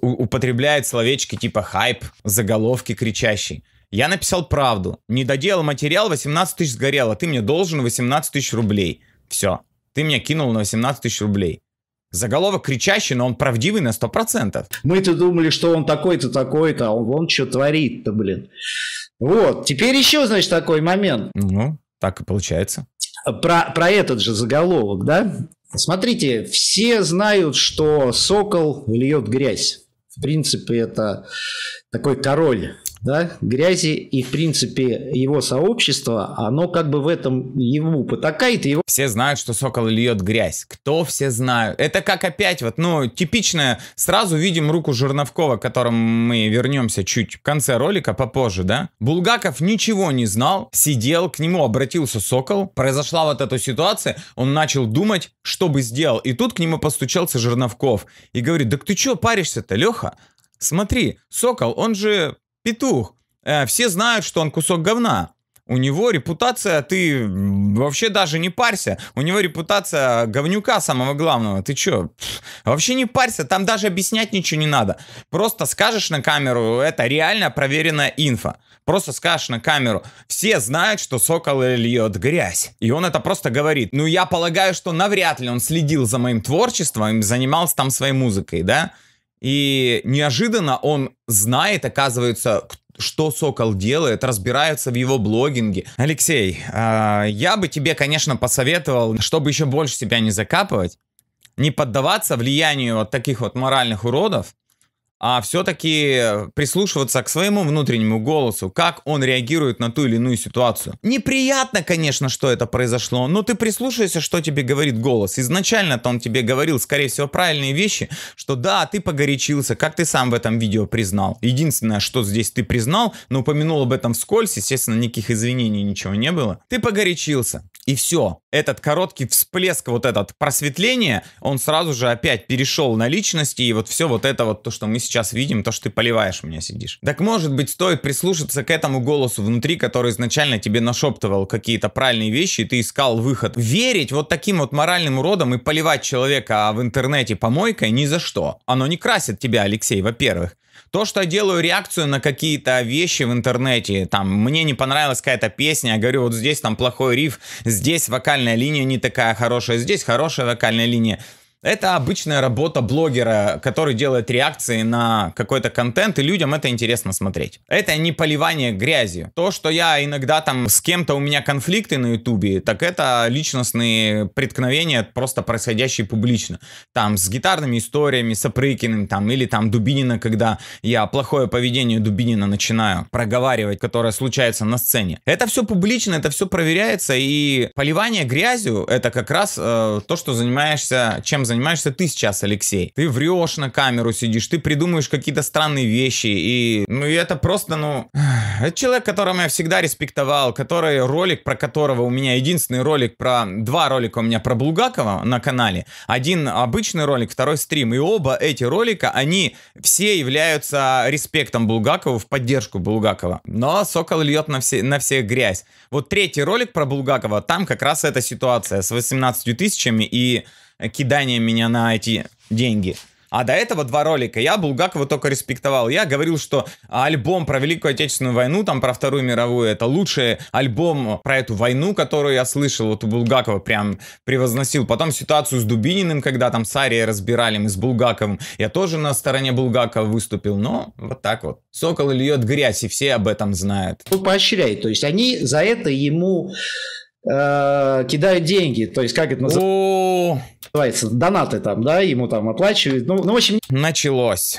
употребляет словечки типа хайп, заголовки кричащие. Я написал правду. Не доделал материал, 18 тысяч сгорело. Ты мне должен 18 тысяч рублей. Все. Ты меня кинул на 18 тысяч рублей. Заголовок кричащий, но он правдивый на 100%. Мы-то думали, что он такой-то, такой-то, а он вон что творит-то, блин. Вот, теперь еще, значит, такой момент. Ну, так и получается про, про этот же заголовок, да? Смотрите, все знают, что сокол льет грязь. В принципе, это такой король да, грязи, и, в принципе, его сообщество, оно как бы в этом его потакает. Его... Все знают, что Сокол льет грязь. Кто все знают? Это как опять вот, ну, типичное, сразу видим руку Жирновкова, к которому мы вернемся чуть в конце ролика, попозже, да? Булгаков ничего не знал, сидел, к нему обратился Сокол, произошла вот эта ситуация, он начал думать, что бы сделал, и тут к нему постучался Жирновков и говорит, да ты чё паришься-то, Леха? Смотри, Сокол, он же петух. Э, все знают, что он кусок говна. У него репутация, ты вообще даже не парься. У него репутация говнюка самого главного. Ты чё? вообще не парься, там даже объяснять ничего не надо. Просто скажешь на камеру, это реально проверенная инфа. Просто скажешь на камеру, все знают, что Сокол льет грязь. И он это просто говорит. Ну, я полагаю, что навряд ли он следил за моим творчеством и занимался там своей музыкой, да? И неожиданно он знает, оказывается, что Сокол делает, разбирается в его блогинге. Алексей, э, я бы тебе, конечно, посоветовал, чтобы еще больше себя не закапывать, не поддаваться влиянию вот таких вот моральных уродов, а все-таки прислушиваться к своему внутреннему голосу, как он реагирует на ту или иную ситуацию. Неприятно, конечно, что это произошло, но ты прислушайся, что тебе говорит голос. Изначально-то он тебе говорил, скорее всего, правильные вещи, что да, ты погорячился, как ты сам в этом видео признал. Единственное, что здесь ты признал, но упомянул об этом вскользь, естественно, никаких извинений ничего не было. Ты погорячился, и все. Этот короткий всплеск, вот этот просветление, он сразу же опять перешел на личности, и вот все вот это вот то, что мы сейчас сейчас видим, то, что ты поливаешь меня сидишь. Так может быть, стоит прислушаться к этому голосу внутри, который изначально тебе нашептывал какие-то правильные вещи, и ты искал выход. Верить вот таким вот моральным уродам и поливать человека а в интернете помойкой ни за что. Оно не красит тебя, Алексей, во-первых. То, что я делаю реакцию на какие-то вещи в интернете, там, мне не понравилась какая-то песня, я говорю, вот здесь там плохой риф, здесь вокальная линия не такая хорошая, здесь хорошая вокальная линия. Это обычная работа блогера, который делает реакции на какой-то контент, и людям это интересно смотреть. Это не поливание грязью. То, что я иногда там с кем-то у меня конфликты на ютубе, так это личностные преткновения, просто происходящие публично. Там с гитарными историями, с Апрыкиным, там, или там Дубинина, когда я плохое поведение Дубинина начинаю проговаривать, которое случается на сцене. Это все публично, это все проверяется, и поливание грязью это как раз э, то, что занимаешься, чем занимаешься занимаешься ты сейчас, Алексей. Ты врешь на камеру, сидишь, ты придумываешь какие-то странные вещи, и, ну, и это просто, ну... Это человек, которого я всегда респектовал, который ролик, про которого у меня единственный ролик про... Два ролика у меня про Булгакова на канале. Один обычный ролик, второй стрим. И оба эти ролика, они все являются респектом Булгакову, в поддержку Булгакова. Но Сокол льет на, все, на всех грязь. Вот третий ролик про Булгакова, там как раз эта ситуация с 18 тысячами и кидания меня на эти деньги. А до этого два ролика. Я Булгакова только респектовал. Я говорил, что альбом про Великую Отечественную войну, там про Вторую мировую, это лучший альбом про эту войну, которую я слышал. Вот у Булгакова прям превозносил. Потом ситуацию с Дубининым, когда там с разбирали, мы с Булгаковым. Я тоже на стороне Булгакова выступил. Но вот так вот. Сокол льет грязь, и все об этом знают. Ну, поощряй. То есть они за это ему Э, кидают деньги, то есть как это называется, донаты там, да, ему там оплачивают, ну, ну в общем... Началось.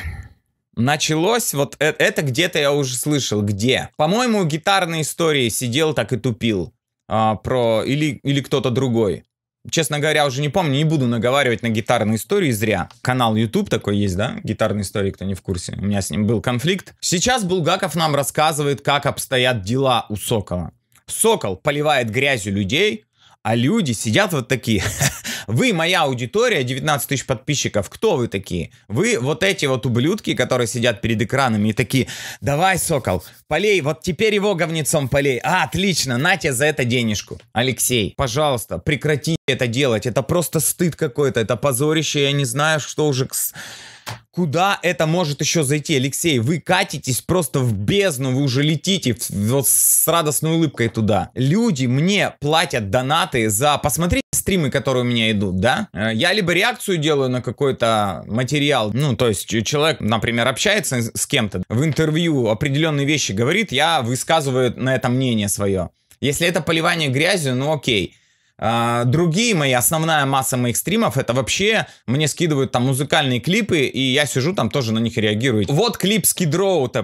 Началось, вот это, это где-то я уже слышал, где. По-моему, гитарной истории сидел так и тупил. А, про или, или кто-то другой. Честно говоря, уже не помню, не буду наговаривать на гитарные истории зря. Канал YouTube такой есть, да? Гитарные истории, кто не в курсе. У меня с ним был конфликт. Сейчас Булгаков нам рассказывает, как обстоят дела у Сокола. Сокол поливает грязью людей, а люди сидят вот такие. Вы моя аудитория, 19 тысяч подписчиков, кто вы такие? Вы вот эти вот ублюдки, которые сидят перед экранами и такие, давай, сокол, полей, вот теперь его говнецом полей. А, отлично, на тебе за это денежку. Алексей, пожалуйста, прекрати это делать, это просто стыд какой-то, это позорище, я не знаю, что уже... Куда это может еще зайти, Алексей? Вы катитесь просто в бездну, вы уже летите вот с радостной улыбкой туда. Люди мне платят донаты за... Посмотрите стримы, которые у меня идут, да? Э, я либо реакцию делаю на какой-то материал, ну, то есть человек, например, общается с кем-то, в интервью определенные вещи говорит, я высказываю на это мнение свое. Если это поливание грязью, ну окей. А, другие мои, основная масса моих стримов, это вообще мне скидывают там музыкальные клипы, и я сижу там тоже на них реагирую. Вот клип Skid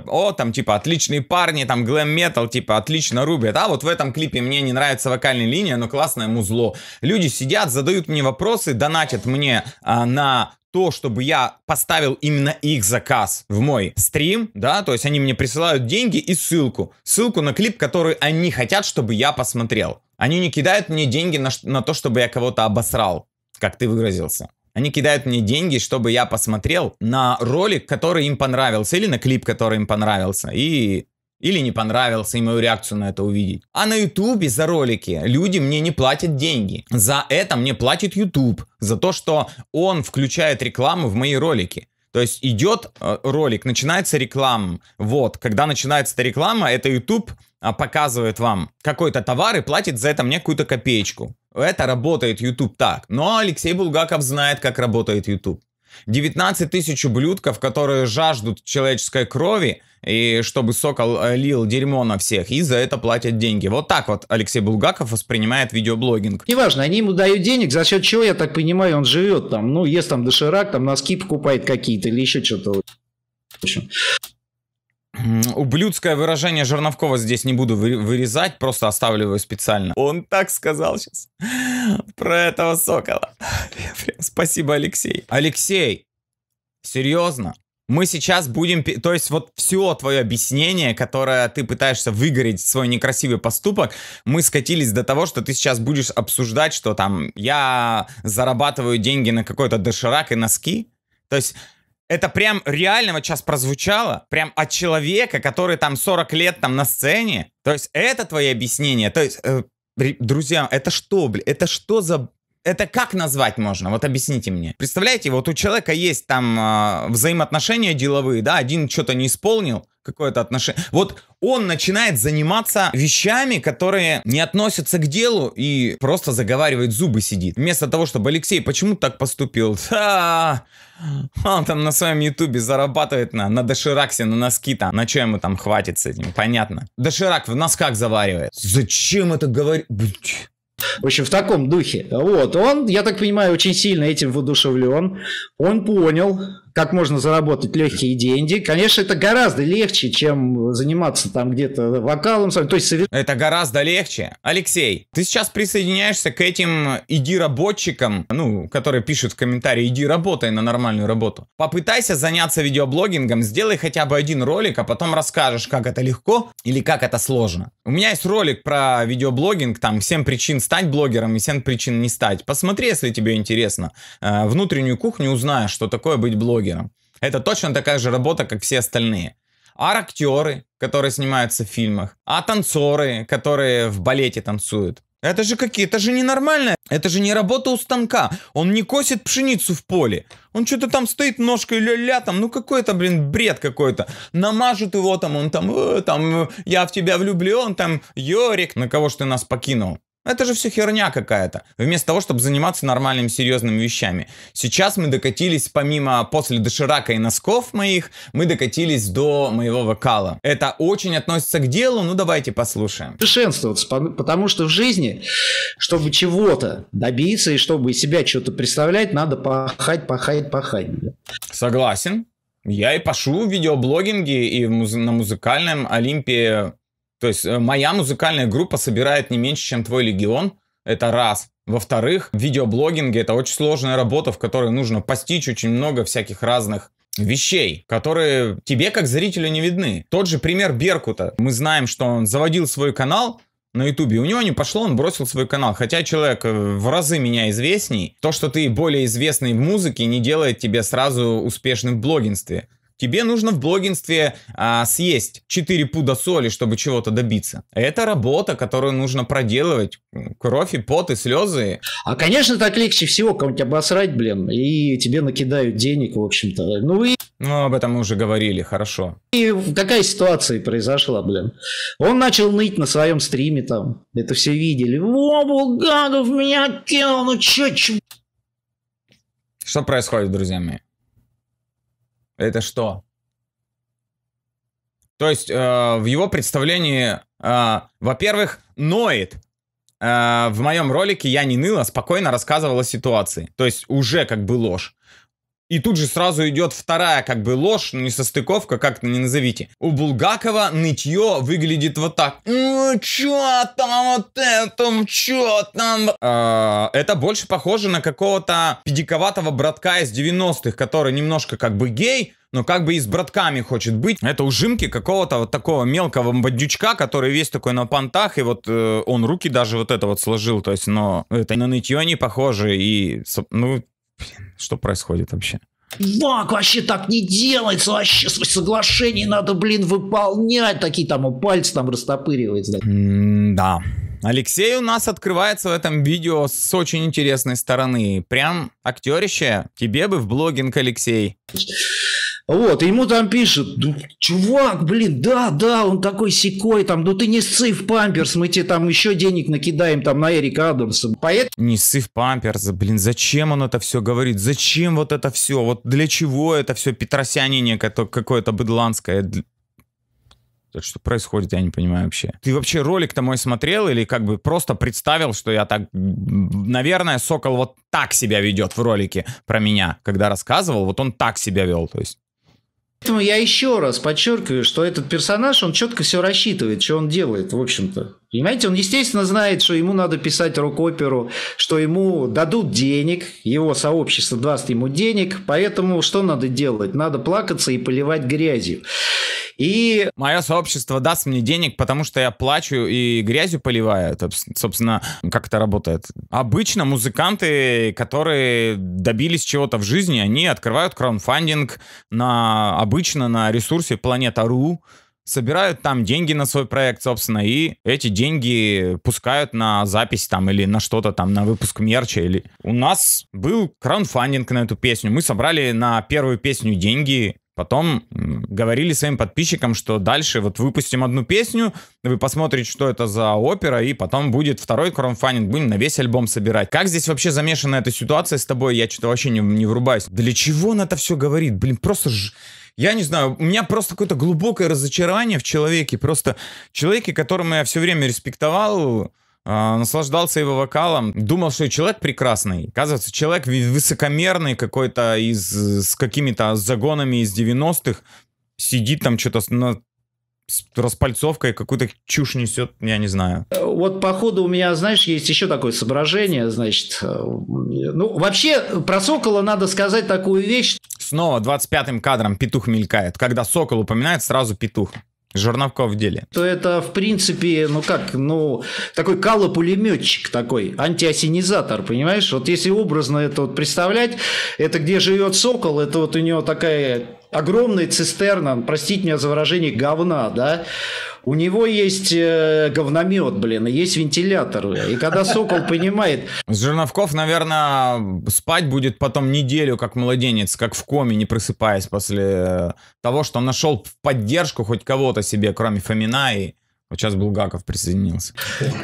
о, там типа отличные парни, там глэм метал, типа отлично рубят. А вот в этом клипе мне не нравится вокальная линия, но классное музло. Люди сидят, задают мне вопросы, донатят мне а, на то, чтобы я поставил именно их заказ в мой стрим, да, то есть они мне присылают деньги и ссылку, ссылку на клип, который они хотят, чтобы я посмотрел. Они не кидают мне деньги на, на то, чтобы я кого-то обосрал, как ты выразился. Они кидают мне деньги, чтобы я посмотрел на ролик, который им понравился, или на клип, который им понравился, и или не понравился, и мою реакцию на это увидеть. А на Ютубе за ролики люди мне не платят деньги. За это мне платит Ютуб, за то, что он включает рекламу в мои ролики. То есть идет э, ролик, начинается реклама. Вот, когда начинается эта реклама, это YouTube а, показывает вам какой-то товар и платит за это мне какую-то копеечку. Это работает YouTube так. Но Алексей Булгаков знает, как работает YouTube. 19 тысяч ублюдков, которые жаждут человеческой крови, и чтобы Сокол э, лил дерьмо на всех, и за это платят деньги. Вот так вот Алексей Булгаков воспринимает видеоблогинг. Неважно, они ему дают денег, за счет чего, я так понимаю, он живет там, ну, ест там доширак, там носки покупает какие-то или еще что-то. В общем. Ублюдское выражение Жерновкова здесь не буду вырезать, просто оставлю его специально. Он так сказал сейчас про этого сокола. Спасибо, Алексей. Алексей, серьезно? мы сейчас будем... То есть вот все твое объяснение, которое ты пытаешься выгореть свой некрасивый поступок, мы скатились до того, что ты сейчас будешь обсуждать, что там я зарабатываю деньги на какой-то доширак и носки. То есть это прям реально вот сейчас прозвучало, прям от человека, который там 40 лет там на сцене. То есть это твои объяснения. То есть, э, друзья, это что, блин, это что за это как назвать можно? Вот объясните мне. Представляете, вот у человека есть там э, взаимоотношения деловые, да, один что-то не исполнил, какое-то отношение. Вот он начинает заниматься вещами, которые не относятся к делу и просто заговаривает зубы сидит. Вместо того, чтобы Алексей, почему так поступил? Да, он там на своем ютубе зарабатывает на, на дошираксе, на носки там. На чем ему там хватит с этим? Понятно. Доширак в носках заваривает. Зачем это говорить? В общем, в таком духе. Вот, он, я так понимаю, очень сильно этим воодушевлен. Он понял, как можно заработать легкие деньги. Конечно, это гораздо легче, чем заниматься там где-то вокалом. То есть... Это гораздо легче. Алексей, ты сейчас присоединяешься к этим «иди работчикам», ну, которые пишут в комментарии «иди работай на нормальную работу». Попытайся заняться видеоблогингом, сделай хотя бы один ролик, а потом расскажешь, как это легко или как это сложно. У меня есть ролик про видеоблогинг, там 7 причин стать блогером и 7 причин не стать. Посмотри, если тебе интересно. Э, внутреннюю кухню узнаешь, что такое быть блогером блогером. Это точно такая же работа, как все остальные. А актеры, которые снимаются в фильмах, а танцоры, которые в балете танцуют. Это же какие? Это же ненормально. Это же не работа у станка. Он не косит пшеницу в поле. Он что-то там стоит ножкой ля-ля там. Ну какой-то, блин, бред какой-то. Намажут его там, он там, э, там, я в тебя влюблен, там, Йорик, на кого ж ты нас покинул? Это же все херня какая-то, вместо того, чтобы заниматься нормальными серьезными вещами. Сейчас мы докатились, помимо после доширака и носков моих, мы докатились до моего вокала. Это очень относится к делу, ну давайте послушаем. Совершенствоваться, потому что в жизни, чтобы чего-то добиться и чтобы из себя что-то представлять, надо пахать, пахать, пахать. Согласен. Я и пошу в видеоблогинге и в муз- на музыкальном Олимпе то есть э, моя музыкальная группа собирает не меньше, чем твой легион. Это раз. Во-вторых, видеоблогинг это очень сложная работа, в которой нужно постичь очень много всяких разных вещей, которые тебе как зрителю не видны. Тот же пример Беркута. Мы знаем, что он заводил свой канал, на Ютубе. У него не пошло, он бросил свой канал. Хотя человек э, в разы меня известней. То, что ты более известный в музыке, не делает тебя сразу успешным в блогинстве. Тебе нужно в блогинстве а, съесть 4 пуда соли, чтобы чего-то добиться. Это работа, которую нужно проделывать. Кровь и пот и слезы. А, конечно, так легче всего кому-нибудь обосрать, блин, и тебе накидают денег, в общем-то. Ну и... Ну, об этом мы уже говорили, хорошо. И какая ситуация произошла, блин? Он начал ныть на своем стриме там. Это все видели. Во, Булгаков меня кинул, ну чё, чё? Что происходит, друзья мои? это что? То есть э, в его представлении, э, во-первых, ноет. Э, в моем ролике я не ныла, спокойно рассказывала ситуации. То есть уже как бы ложь. И тут же сразу идет вторая как бы ложь, ну не состыковка, как-то не назовите. У Булгакова нытье выглядит вот так. Ну чё там вот это, чё там? А, это больше похоже на какого-то педиковатого братка из 90-х, который немножко как бы гей, но как бы и с братками хочет быть. Это ужимки какого-то вот такого мелкого бандючка, который весь такой на понтах, и вот э, он руки даже вот это вот сложил, то есть, но это на нытье не похоже, и, ну, блин. Что происходит вообще? Вак, вообще так не делается, вообще соглашение надо, блин, выполнять. Такие там пальцы там растопыривает. Да. да. Алексей у нас открывается в этом видео с очень интересной стороны. Прям актерище. Тебе бы в блогинг, Алексей. Вот, и ему там пишет, «Ну, чувак, блин, да, да, он такой секой, там, ну ты не ссы в памперс, мы тебе там еще денег накидаем там на Эрика Адамса. Поэт... Не ссы в памперс, блин, зачем он это все говорит, зачем вот это все, вот для чего это все петросянине какое-то быдланское, что происходит, я не понимаю вообще. Ты вообще ролик-то мой смотрел или как бы просто представил, что я так... Наверное, Сокол вот так себя ведет в ролике про меня, когда рассказывал, вот он так себя вел, то есть... Поэтому я еще раз подчеркиваю, что этот персонаж, он четко все рассчитывает, что он делает, в общем-то. Понимаете, он, естественно, знает, что ему надо писать рок-оперу, что ему дадут денег, его сообщество даст ему денег, поэтому что надо делать? Надо плакаться и поливать грязью. И... Мое сообщество даст мне денег, потому что я плачу и грязью поливаю. Это, собственно, как это работает. Обычно музыканты, которые добились чего-то в жизни, они открывают краунфандинг на, обычно на ресурсе Planeta.ru, собирают там деньги на свой проект, собственно, и эти деньги пускают на запись там или на что-то там, на выпуск мерча. Или... У нас был краунфандинг на эту песню. Мы собрали на первую песню деньги, Потом говорили своим подписчикам, что дальше вот выпустим одну песню, вы посмотрите, что это за опера, и потом будет второй кромфанинг, будем на весь альбом собирать. Как здесь вообще замешана эта ситуация с тобой? Я что-то вообще не, не врубаюсь. Для чего он это все говорит? Блин, просто ж... Я не знаю, у меня просто какое-то глубокое разочарование в человеке. Просто человеке, которому я все время респектовал, а, наслаждался его вокалом, думал, что человек прекрасный. Оказывается, человек высокомерный какой-то из, с какими-то загонами из 90-х, сидит там что-то на распальцовкой какую-то чушь несет, я не знаю. Вот походу у меня, знаешь, есть еще такое соображение, значит, э, ну вообще про Сокола надо сказать такую вещь. Снова 25-м кадром петух мелькает. Когда Сокол упоминает, сразу петух. Жерновков в деле. То это, в принципе, ну как, ну, такой калопулеметчик такой, антиосенизатор, понимаешь? Вот если образно это вот представлять, это где живет сокол, это вот у него такая огромная цистерна, простите меня за выражение, говна, да? У него есть э, говномет, блин, и есть вентиляторы. И когда Сокол понимает... Жирновков, наверное, спать будет потом неделю, как младенец, как в коме, не просыпаясь после э, того, что нашел в поддержку хоть кого-то себе, кроме Фомина и... Вот сейчас Булгаков присоединился.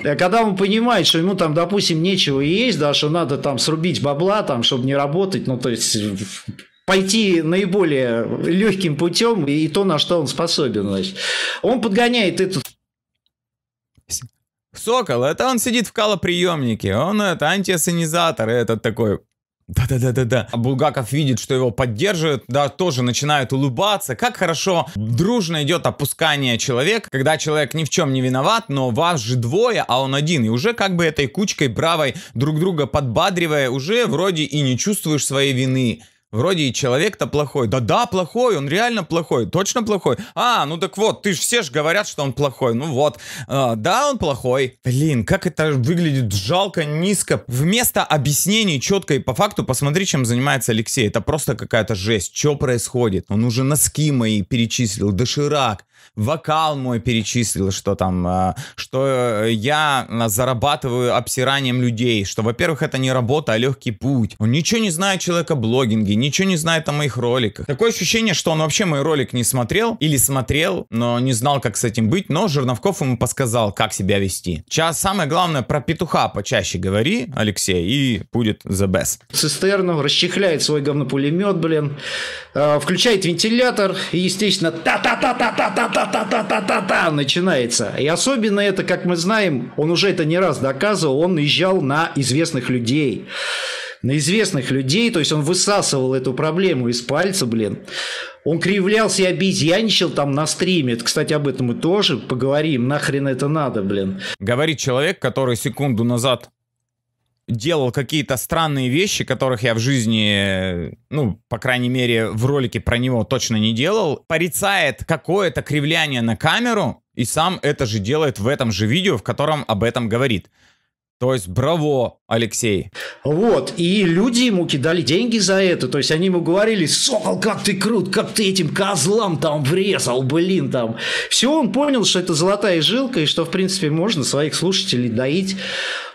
Э, когда он понимает, что ему там, допустим, нечего есть, да, что надо там срубить бабла, там, чтобы не работать, ну, то есть пойти наиболее легким путем и то, на что он способен. Значит. Он подгоняет этот Сокол, это он сидит в калоприемнике, он это антиассенизатор, этот такой, да-да-да-да-да. А Булгаков видит, что его поддерживают, да, тоже начинают улыбаться. Как хорошо дружно идет опускание человека, когда человек ни в чем не виноват, но вас же двое, а он один. И уже как бы этой кучкой бравой друг друга подбадривая, уже вроде и не чувствуешь своей вины. Вроде и человек-то плохой. Да-да, плохой, он реально плохой, точно плохой. А, ну так вот, ты ж все ж говорят, что он плохой. Ну вот, а, да, он плохой. Блин, как это выглядит жалко, низко. Вместо объяснений четко и по факту, посмотри, чем занимается Алексей. Это просто какая-то жесть. Что происходит? Он уже носки мои перечислил, доширак вокал мой перечислил, что там, э, что э, я э, зарабатываю обсиранием людей, что, во-первых, это не работа, а легкий путь. Он ничего не знает человека блогинге, ничего не знает о моих роликах. Такое ощущение, что он вообще мой ролик не смотрел или смотрел, но не знал, как с этим быть, но Жерновков ему подсказал, как себя вести. Сейчас самое главное про петуха почаще говори, Алексей, и будет the best. Цистерну, расчехляет свой говнопулемет, блин, включает вентилятор и, естественно, та-та-та-та-та-та та-та-та-та-та-та начинается. И особенно это, как мы знаем, он уже это не раз доказывал, он наезжал на известных людей. На известных людей, то есть он высасывал эту проблему из пальца, блин. Он кривлялся и обезьяничал там на стриме. Это, кстати, об этом мы тоже поговорим. Нахрен это надо, блин. Говорит человек, который секунду назад делал какие-то странные вещи, которых я в жизни, ну, по крайней мере, в ролике про него точно не делал, порицает какое-то кривляние на камеру, и сам это же делает в этом же видео, в котором об этом говорит. То есть, браво, Алексей. Вот, и люди ему кидали деньги за это, то есть они ему говорили, сокол, как ты крут, как ты этим козлам там врезал, блин, там. Все, он понял, что это золотая жилка, и что, в принципе, можно своих слушателей доить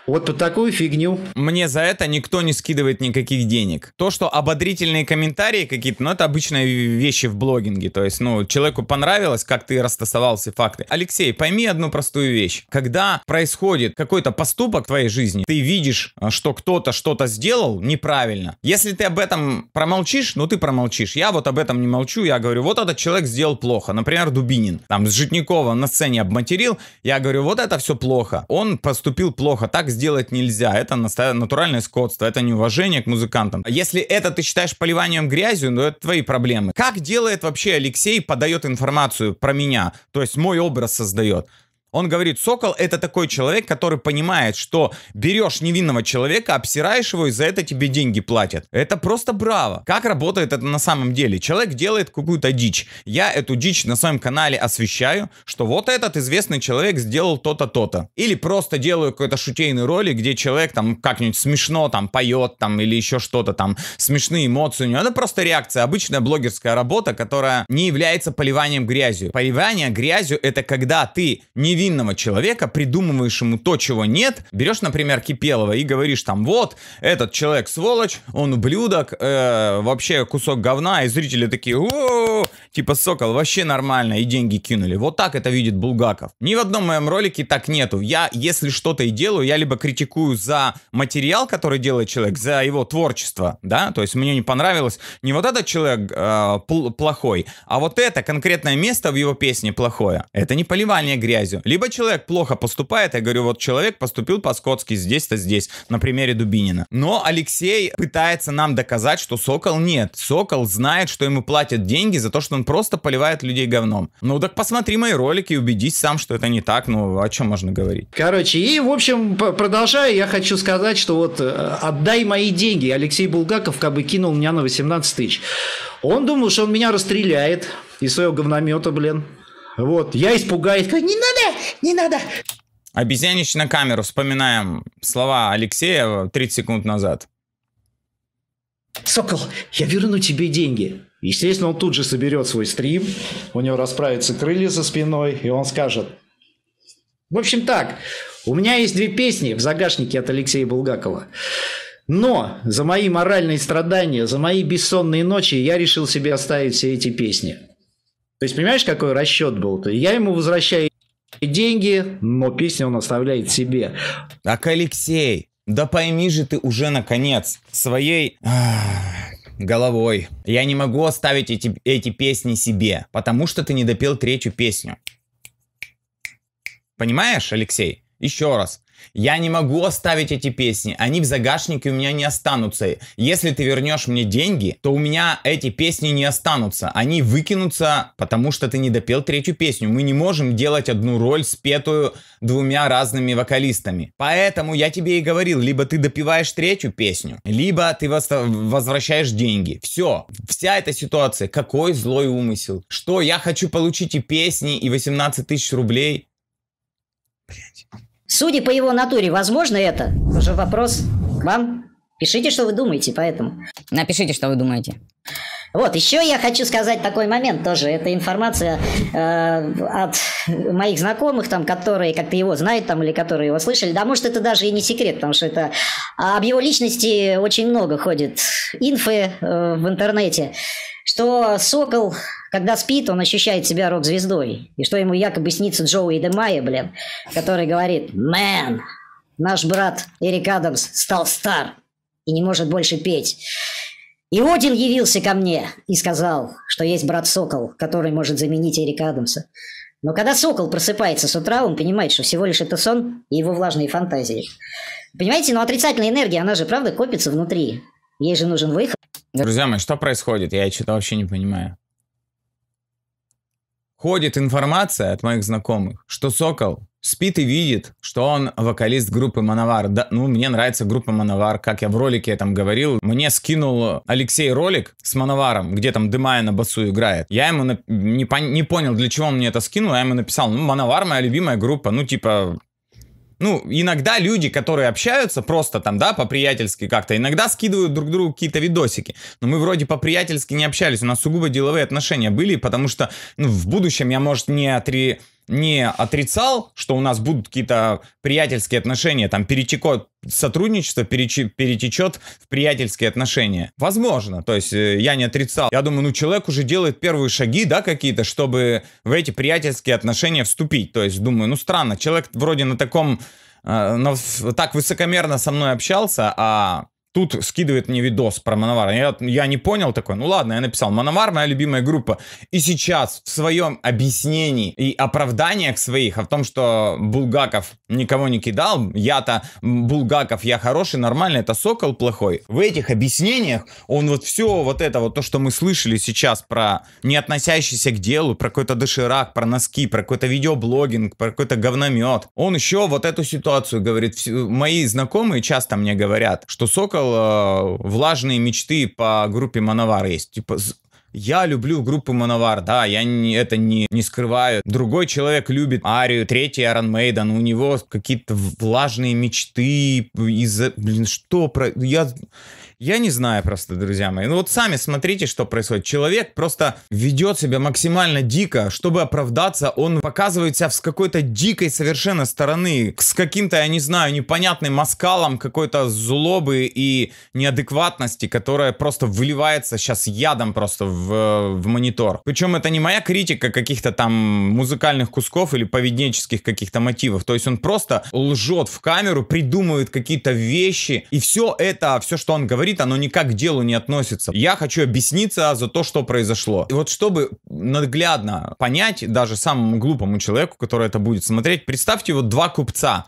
вот по такую фигню. Мне за это никто не скидывает никаких денег. То, что ободрительные комментарии какие-то, ну, это обычные вещи в блогинге. То есть, ну, человеку понравилось, как ты растасовал все факты. Алексей, пойми одну простую вещь. Когда происходит какой-то поступок в твоей жизни, ты видишь говоришь, а, что кто-то что-то сделал неправильно, если ты об этом промолчишь, ну ты промолчишь. Я вот об этом не молчу, я говорю, вот этот человек сделал плохо. Например, Дубинин, там, с Житникова на сцене обматерил, я говорю, вот это все плохо. Он поступил плохо, так сделать нельзя. Это натуральное скотство, это неуважение к музыкантам. Если это ты считаешь поливанием грязью, ну это твои проблемы. Как делает вообще Алексей, подает информацию про меня, то есть мой образ создает. Он говорит, Сокол это такой человек, который понимает, что берешь невинного человека, обсираешь его, и за это тебе деньги платят. Это просто браво. Как работает это на самом деле? Человек делает какую-то дичь. Я эту дичь на своем канале освещаю, что вот этот известный человек сделал то-то, то-то. Или просто делаю какой-то шутейный ролик, где человек там как-нибудь смешно там поет там или еще что-то там, смешные эмоции у него. Это просто реакция, обычная блогерская работа, которая не является поливанием грязью. Поливание грязью это когда ты не невинного человека, придумываешь ему то, чего нет, берешь, например, Кипелова и говоришь там, вот, этот человек сволочь, он ублюдок, э, вообще кусок говна, и зрители такие, о, Типа, Сокол, вообще нормально, и деньги кинули. Вот так это видит Булгаков. Ни в одном моем ролике так нету. Я, если что-то и делаю, я либо критикую за материал, который делает человек, за его творчество, да, то есть мне не понравилось не вот этот человек э, плохой, а вот это конкретное место в его песне плохое. Это не поливание грязью. Либо человек плохо поступает, я говорю, вот человек поступил по-скотски здесь-то здесь, на примере Дубинина. Но Алексей пытается нам доказать, что Сокол нет. Сокол знает, что ему платят деньги за то, что он просто поливает людей говном. Ну так посмотри мои ролики и убедись сам, что это не так, ну о чем можно говорить. Короче, и в общем, продолжаю. я хочу сказать, что вот э, «Отдай мои деньги» Алексей Булгаков как бы кинул меня на 18 тысяч. Он думал, что он меня расстреляет из своего говномета, блин. Вот, я испугаюсь, не надо, не надо. Обезьянич на камеру. Вспоминаем слова Алексея 30 секунд назад. Сокол, я верну тебе деньги. Естественно, он тут же соберет свой стрим, у него расправятся крылья за спиной, и он скажет, в общем так, у меня есть две песни в загашнике от Алексея Булгакова. Но за мои моральные страдания, за мои бессонные ночи я решил себе оставить все эти песни. То есть, понимаешь, какой расчет был-то? Я ему возвращаю деньги, но песни он оставляет себе. Так, Алексей, да пойми же ты уже, наконец, своей... Ах головой. Я не могу оставить эти, эти песни себе, потому что ты не допел третью песню. Понимаешь, Алексей? Еще раз. Я не могу оставить эти песни, они в загашнике у меня не останутся. Если ты вернешь мне деньги, то у меня эти песни не останутся. Они выкинутся, потому что ты не допел третью песню. Мы не можем делать одну роль спетую двумя разными вокалистами. Поэтому я тебе и говорил, либо ты допиваешь третью песню, либо ты возвращаешь деньги. Все. Вся эта ситуация. Какой злой умысел. Что я хочу получить и песни, и 18 тысяч рублей. Судя по его натуре, возможно это? Уже вопрос к вам. Пишите, что вы думаете поэтому. Напишите, что вы думаете. Вот, еще я хочу сказать такой момент тоже. Это информация э, от моих знакомых, там, которые как-то его знают там, или которые его слышали. Да, может, это даже и не секрет, потому что это об его личности очень много ходит инфы э, в интернете, что Сокол когда спит, он ощущает себя рок-звездой. И что ему якобы снится Джоуи Демайя, блин, который говорит «Мэн, наш брат Эрик Адамс стал стар и не может больше петь». И Один явился ко мне и сказал, что есть брат Сокол, который может заменить Эрика Адамса. Но когда сокол просыпается с утра, он понимает, что всего лишь это сон и его влажные фантазии. Понимаете, но ну, отрицательная энергия, она же, правда, копится внутри. Ей же нужен выход. Друзья мои, что происходит? Я что-то вообще не понимаю. Ходит информация от моих знакомых, что Сокол спит и видит, что он вокалист группы Мановар. Да, ну, мне нравится группа Мановар, как я в ролике этом говорил. Мне скинул Алексей ролик с Мановаром, где там Дымая на басу играет. Я ему нап- не, пон- не понял, для чего он мне это скинул, а я ему написал, ну, Мановар моя любимая группа, ну, типа, ну, иногда люди, которые общаются просто там, да, по-приятельски как-то, иногда скидывают друг другу какие-то видосики. Но мы вроде по-приятельски не общались, у нас сугубо деловые отношения были, потому что ну, в будущем я, может, не отри не отрицал, что у нас будут какие-то приятельские отношения, там перетекет сотрудничество перетечет в приятельские отношения. Возможно, то есть э, я не отрицал. Я думаю, ну человек уже делает первые шаги, да, какие-то, чтобы в эти приятельские отношения вступить. То есть думаю, ну странно, человек вроде на таком, э, на, так высокомерно со мной общался, а тут скидывает мне видос про Мановар. Я, я не понял такой, ну ладно, я написал, Мановар моя любимая группа. И сейчас в своем объяснении и оправданиях своих, о том, что Булгаков никого не кидал, я-то Булгаков, я хороший, нормальный, это Сокол плохой. В этих объяснениях он вот все вот это вот, то, что мы слышали сейчас про не относящийся к делу, про какой-то доширак, про носки, про какой-то видеоблогинг, про какой-то говномет. Он еще вот эту ситуацию говорит. Мои знакомые часто мне говорят, что Сокол смотрел э, влажные мечты по группе Мановар есть. Типа, я люблю группу Мановар, да, я не, это не, не скрываю. Другой человек любит Арию, третий Аран Мейден у него какие-то влажные мечты из-за... Блин, что про... Я... Я не знаю просто, друзья мои. Ну вот сами смотрите, что происходит. Человек просто ведет себя максимально дико. Чтобы оправдаться, он показывает себя с какой-то дикой совершенно стороны. С каким-то, я не знаю, непонятным оскалом какой-то злобы и неадекватности, которая просто выливается сейчас ядом просто в, в монитор. Причем это не моя критика каких-то там музыкальных кусков или поведенческих каких-то мотивов. То есть он просто лжет в камеру, придумывает какие-то вещи. И все это, все, что он говорит, говорит, оно никак к делу не относится. Я хочу объясниться за то, что произошло. И вот чтобы наглядно понять даже самому глупому человеку, который это будет смотреть, представьте вот два купца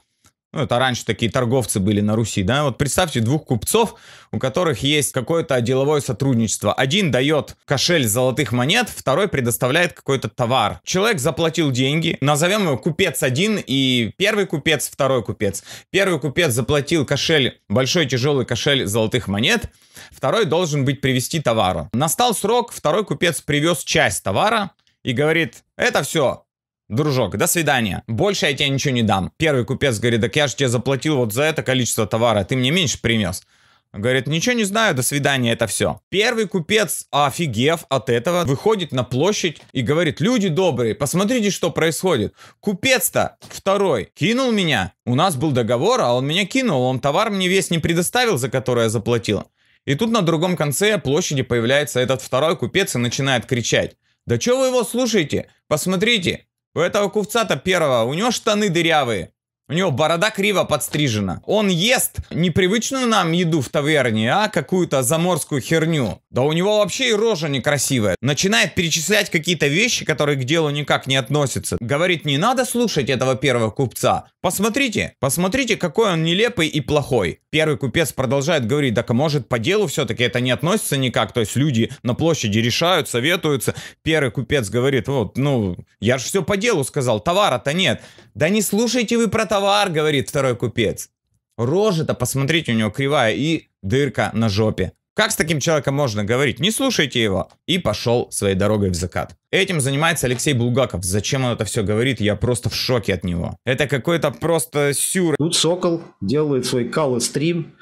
ну, это раньше такие торговцы были на Руси, да, вот представьте двух купцов, у которых есть какое-то деловое сотрудничество. Один дает кошель золотых монет, второй предоставляет какой-то товар. Человек заплатил деньги, назовем его купец один и первый купец, второй купец. Первый купец заплатил кошель, большой тяжелый кошель золотых монет, второй должен быть привести товара. Настал срок, второй купец привез часть товара и говорит, это все, Дружок, до свидания. Больше я тебе ничего не дам. Первый купец говорит, так я же тебе заплатил вот за это количество товара, ты мне меньше принес. Говорит, ничего не знаю, до свидания, это все. Первый купец, офигев от этого, выходит на площадь и говорит, люди добрые, посмотрите, что происходит. Купец-то второй кинул меня, у нас был договор, а он меня кинул, он товар мне весь не предоставил, за который я заплатил. И тут на другом конце площади появляется этот второй купец и начинает кричать. Да что вы его слушаете? Посмотрите, у этого купца-то первого, у него штаны дырявые. У него борода криво подстрижена. Он ест непривычную нам еду в таверне, а какую-то заморскую херню. Да у него вообще и рожа некрасивая. Начинает перечислять какие-то вещи, которые к делу никак не относятся. Говорит, не надо слушать этого первого купца. Посмотрите, посмотрите, какой он нелепый и плохой. Первый купец продолжает говорить, так а может по делу все-таки это не относится никак. То есть люди на площади решают, советуются. Первый купец говорит, вот, ну, я же все по делу сказал, товара-то нет. Да не слушайте вы про товар товар, говорит второй купец. Рожа-то, посмотрите, у него кривая и дырка на жопе. Как с таким человеком можно говорить? Не слушайте его. И пошел своей дорогой в закат. Этим занимается Алексей Булгаков. Зачем он это все говорит, я просто в шоке от него. Это какой-то просто сюр. Тут Сокол делает свой кал и стрим,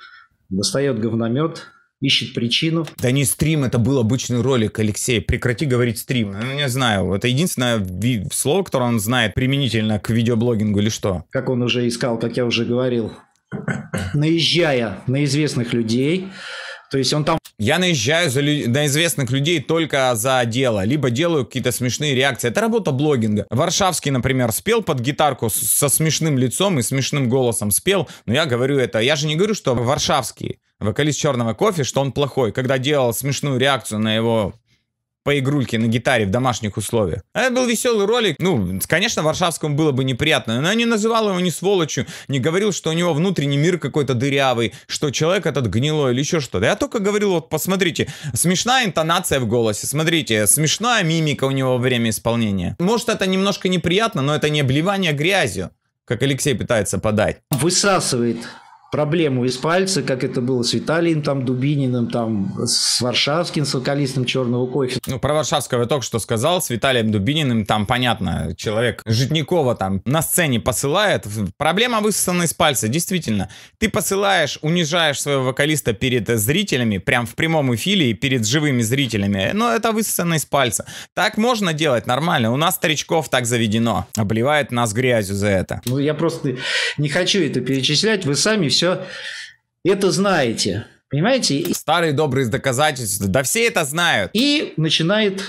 достает говномет, ищет причину. Да не стрим, это был обычный ролик, Алексей. Прекрати говорить стрим. Ну, не знаю, это единственное слово, которое он знает применительно к видеоблогингу или что. Как он уже искал, как я уже говорил, наезжая на известных людей, то есть он там... Я наезжаю за лю... на известных людей только за дело, либо делаю какие-то смешные реакции. Это работа блогинга. Варшавский, например, спел под гитарку со смешным лицом и смешным голосом спел, но я говорю это, я же не говорю, что Варшавский, вокалист черного кофе, что он плохой. Когда делал смешную реакцию на его по игрульке на гитаре в домашних условиях. Это был веселый ролик. Ну, конечно, Варшавскому было бы неприятно, но я не называл его ни сволочью, не говорил, что у него внутренний мир какой-то дырявый, что человек этот гнилой или еще что-то. Я только говорил, вот посмотрите, смешная интонация в голосе, смотрите, смешная мимика у него во время исполнения. Может, это немножко неприятно, но это не обливание грязью, как Алексей пытается подать. Высасывает проблему из пальца, как это было с Виталием там Дубининым, там с Варшавским, с вокалистом Черного кофе. Ну, про Варшавского я только что сказал, с Виталием Дубининым там понятно, человек Житникова там на сцене посылает. Проблема высосана из пальца, действительно. Ты посылаешь, унижаешь своего вокалиста перед зрителями, прям в прямом эфире и перед живыми зрителями, но это высосано из пальца. Так можно делать нормально, у нас старичков так заведено. Обливает нас грязью за это. Ну, я просто не хочу это перечислять, вы сами все все это знаете. Понимаете? Старые добрые доказательства. Да все это знают. И начинает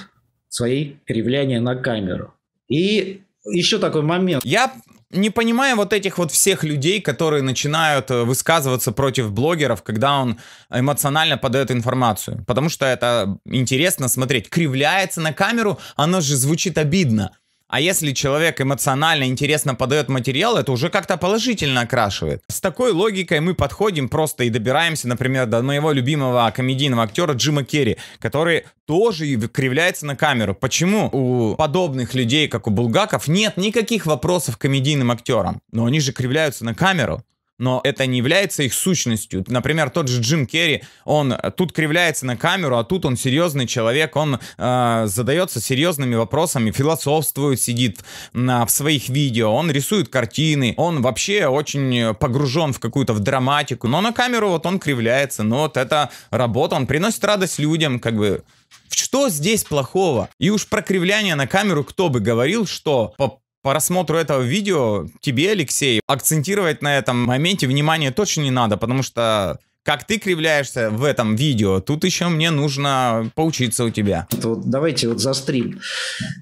свои кривляния на камеру. И еще такой момент. Я не понимаю вот этих вот всех людей, которые начинают э, высказываться против блогеров, когда он эмоционально подает информацию. Потому что это интересно смотреть. Кривляется на камеру, оно же звучит обидно. А если человек эмоционально интересно подает материал, это уже как-то положительно окрашивает. С такой логикой мы подходим просто и добираемся, например, до моего любимого комедийного актера Джима Керри, который тоже кривляется на камеру. Почему у подобных людей, как у Булгаков, нет никаких вопросов к комедийным актерам? Но они же кривляются на камеру но это не является их сущностью. Например, тот же Джим Керри, он э, тут кривляется на камеру, а тут он серьезный человек, он э, задается серьезными вопросами, философствует, сидит на, в своих видео, он рисует картины, он вообще очень погружен в какую-то в драматику, но на камеру вот он кривляется, но вот это работа, он приносит радость людям, как бы... Что здесь плохого? И уж про кривляние на камеру кто бы говорил, что по по рассмотру этого видео тебе, Алексей, акцентировать на этом моменте внимание точно не надо, потому что как ты кривляешься в этом видео, тут еще мне нужно поучиться у тебя. Вот давайте вот застрим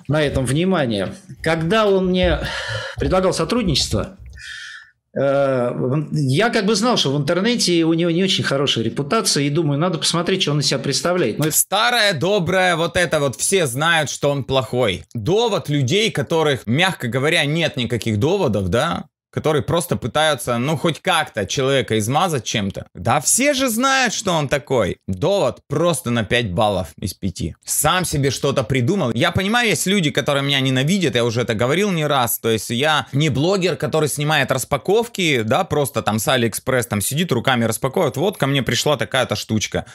на этом внимание. Когда он мне предлагал сотрудничество, Э, я как бы знал, что в интернете у него не очень хорошая репутация, и думаю, надо посмотреть, что он из себя представляет. Но... Старая, добрая, вот это вот, все знают, что он плохой. Довод людей, которых, мягко говоря, нет никаких доводов, да? которые просто пытаются, ну, хоть как-то человека измазать чем-то. Да все же знают, что он такой. Довод просто на 5 баллов из 5. Сам себе что-то придумал. Я понимаю, есть люди, которые меня ненавидят, я уже это говорил не раз. То есть я не блогер, который снимает распаковки, да, просто там с Алиэкспресс там сидит, руками распаковывает. Вот ко мне пришла такая-то штучка.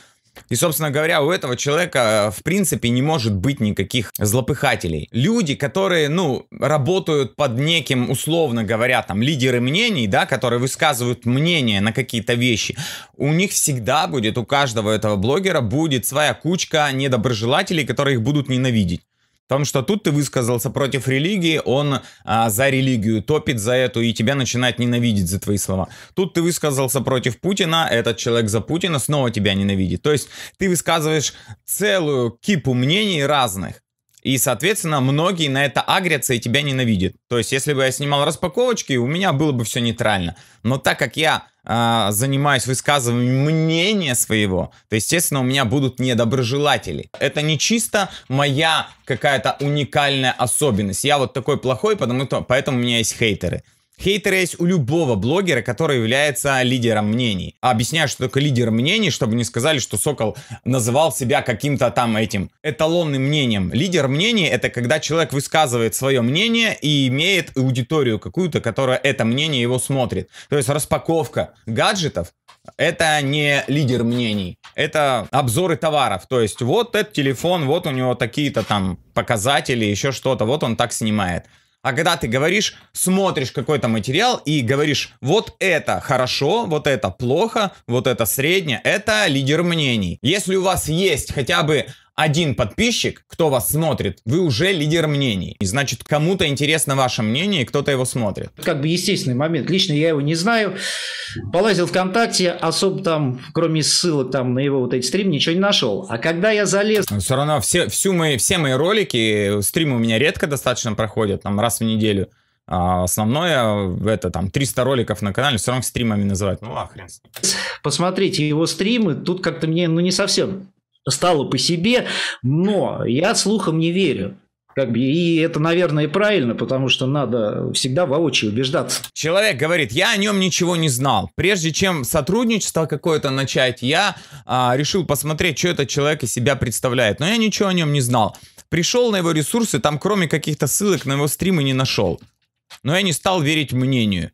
И, собственно говоря, у этого человека, э, в принципе, не может быть никаких злопыхателей. Люди, которые, ну, работают под неким, условно говоря, там, лидеры мнений, да, которые высказывают мнение на какие-то вещи, у них всегда будет, у каждого этого блогера будет своя кучка недоброжелателей, которые их будут ненавидеть. Потому что тут ты высказался против религии, он а, за религию топит за эту и тебя начинает ненавидеть за твои слова. Тут ты высказался против Путина, этот человек за Путина снова тебя ненавидит. То есть ты высказываешь целую кипу мнений разных. И, соответственно, многие на это агрятся и тебя ненавидят. То есть, если бы я снимал распаковочки, у меня было бы все нейтрально. Но так как я а, занимаюсь высказыванием мнения своего, то, естественно, у меня будут недоброжелатели. Это не чисто моя какая-то уникальная особенность. Я вот такой плохой, потому что, поэтому у меня есть хейтеры. Хейтеры есть у любого блогера, который является лидером мнений. А объясняю, что такое лидер мнений, чтобы не сказали, что Сокол называл себя каким-то там этим эталонным мнением. Лидер мнений — это когда человек высказывает свое мнение и имеет аудиторию какую-то, которая это мнение его смотрит. То есть распаковка гаджетов это не лидер мнений, это обзоры товаров. То есть вот этот телефон, вот у него такие-то там показатели, еще что-то, вот он так снимает. А когда ты говоришь, смотришь какой-то материал и говоришь, вот это хорошо, вот это плохо, вот это среднее, это лидер мнений. Если у вас есть хотя бы один подписчик, кто вас смотрит, вы уже лидер мнений. И значит, кому-то интересно ваше мнение, и кто-то его смотрит. Как бы естественный момент. Лично я его не знаю. Полазил ВКонтакте, особо там, кроме ссылок там на его вот эти стримы, ничего не нашел. А когда я залез... Все равно все, всю мои, все мои ролики, стримы у меня редко достаточно проходят, там раз в неделю. А основное, это там 300 роликов на канале, все равно стримами называют. Ну, ахрен. Посмотрите его стримы, тут как-то мне, ну, не совсем стало по себе, но я слухам не верю. Как бы, и это, наверное, и правильно, потому что надо всегда воочию убеждаться. Человек говорит, я о нем ничего не знал. Прежде чем сотрудничество какое-то начать, я а, решил посмотреть, что этот человек из себя представляет. Но я ничего о нем не знал. Пришел на его ресурсы, там кроме каких-то ссылок на его стримы не нашел. Но я не стал верить мнению.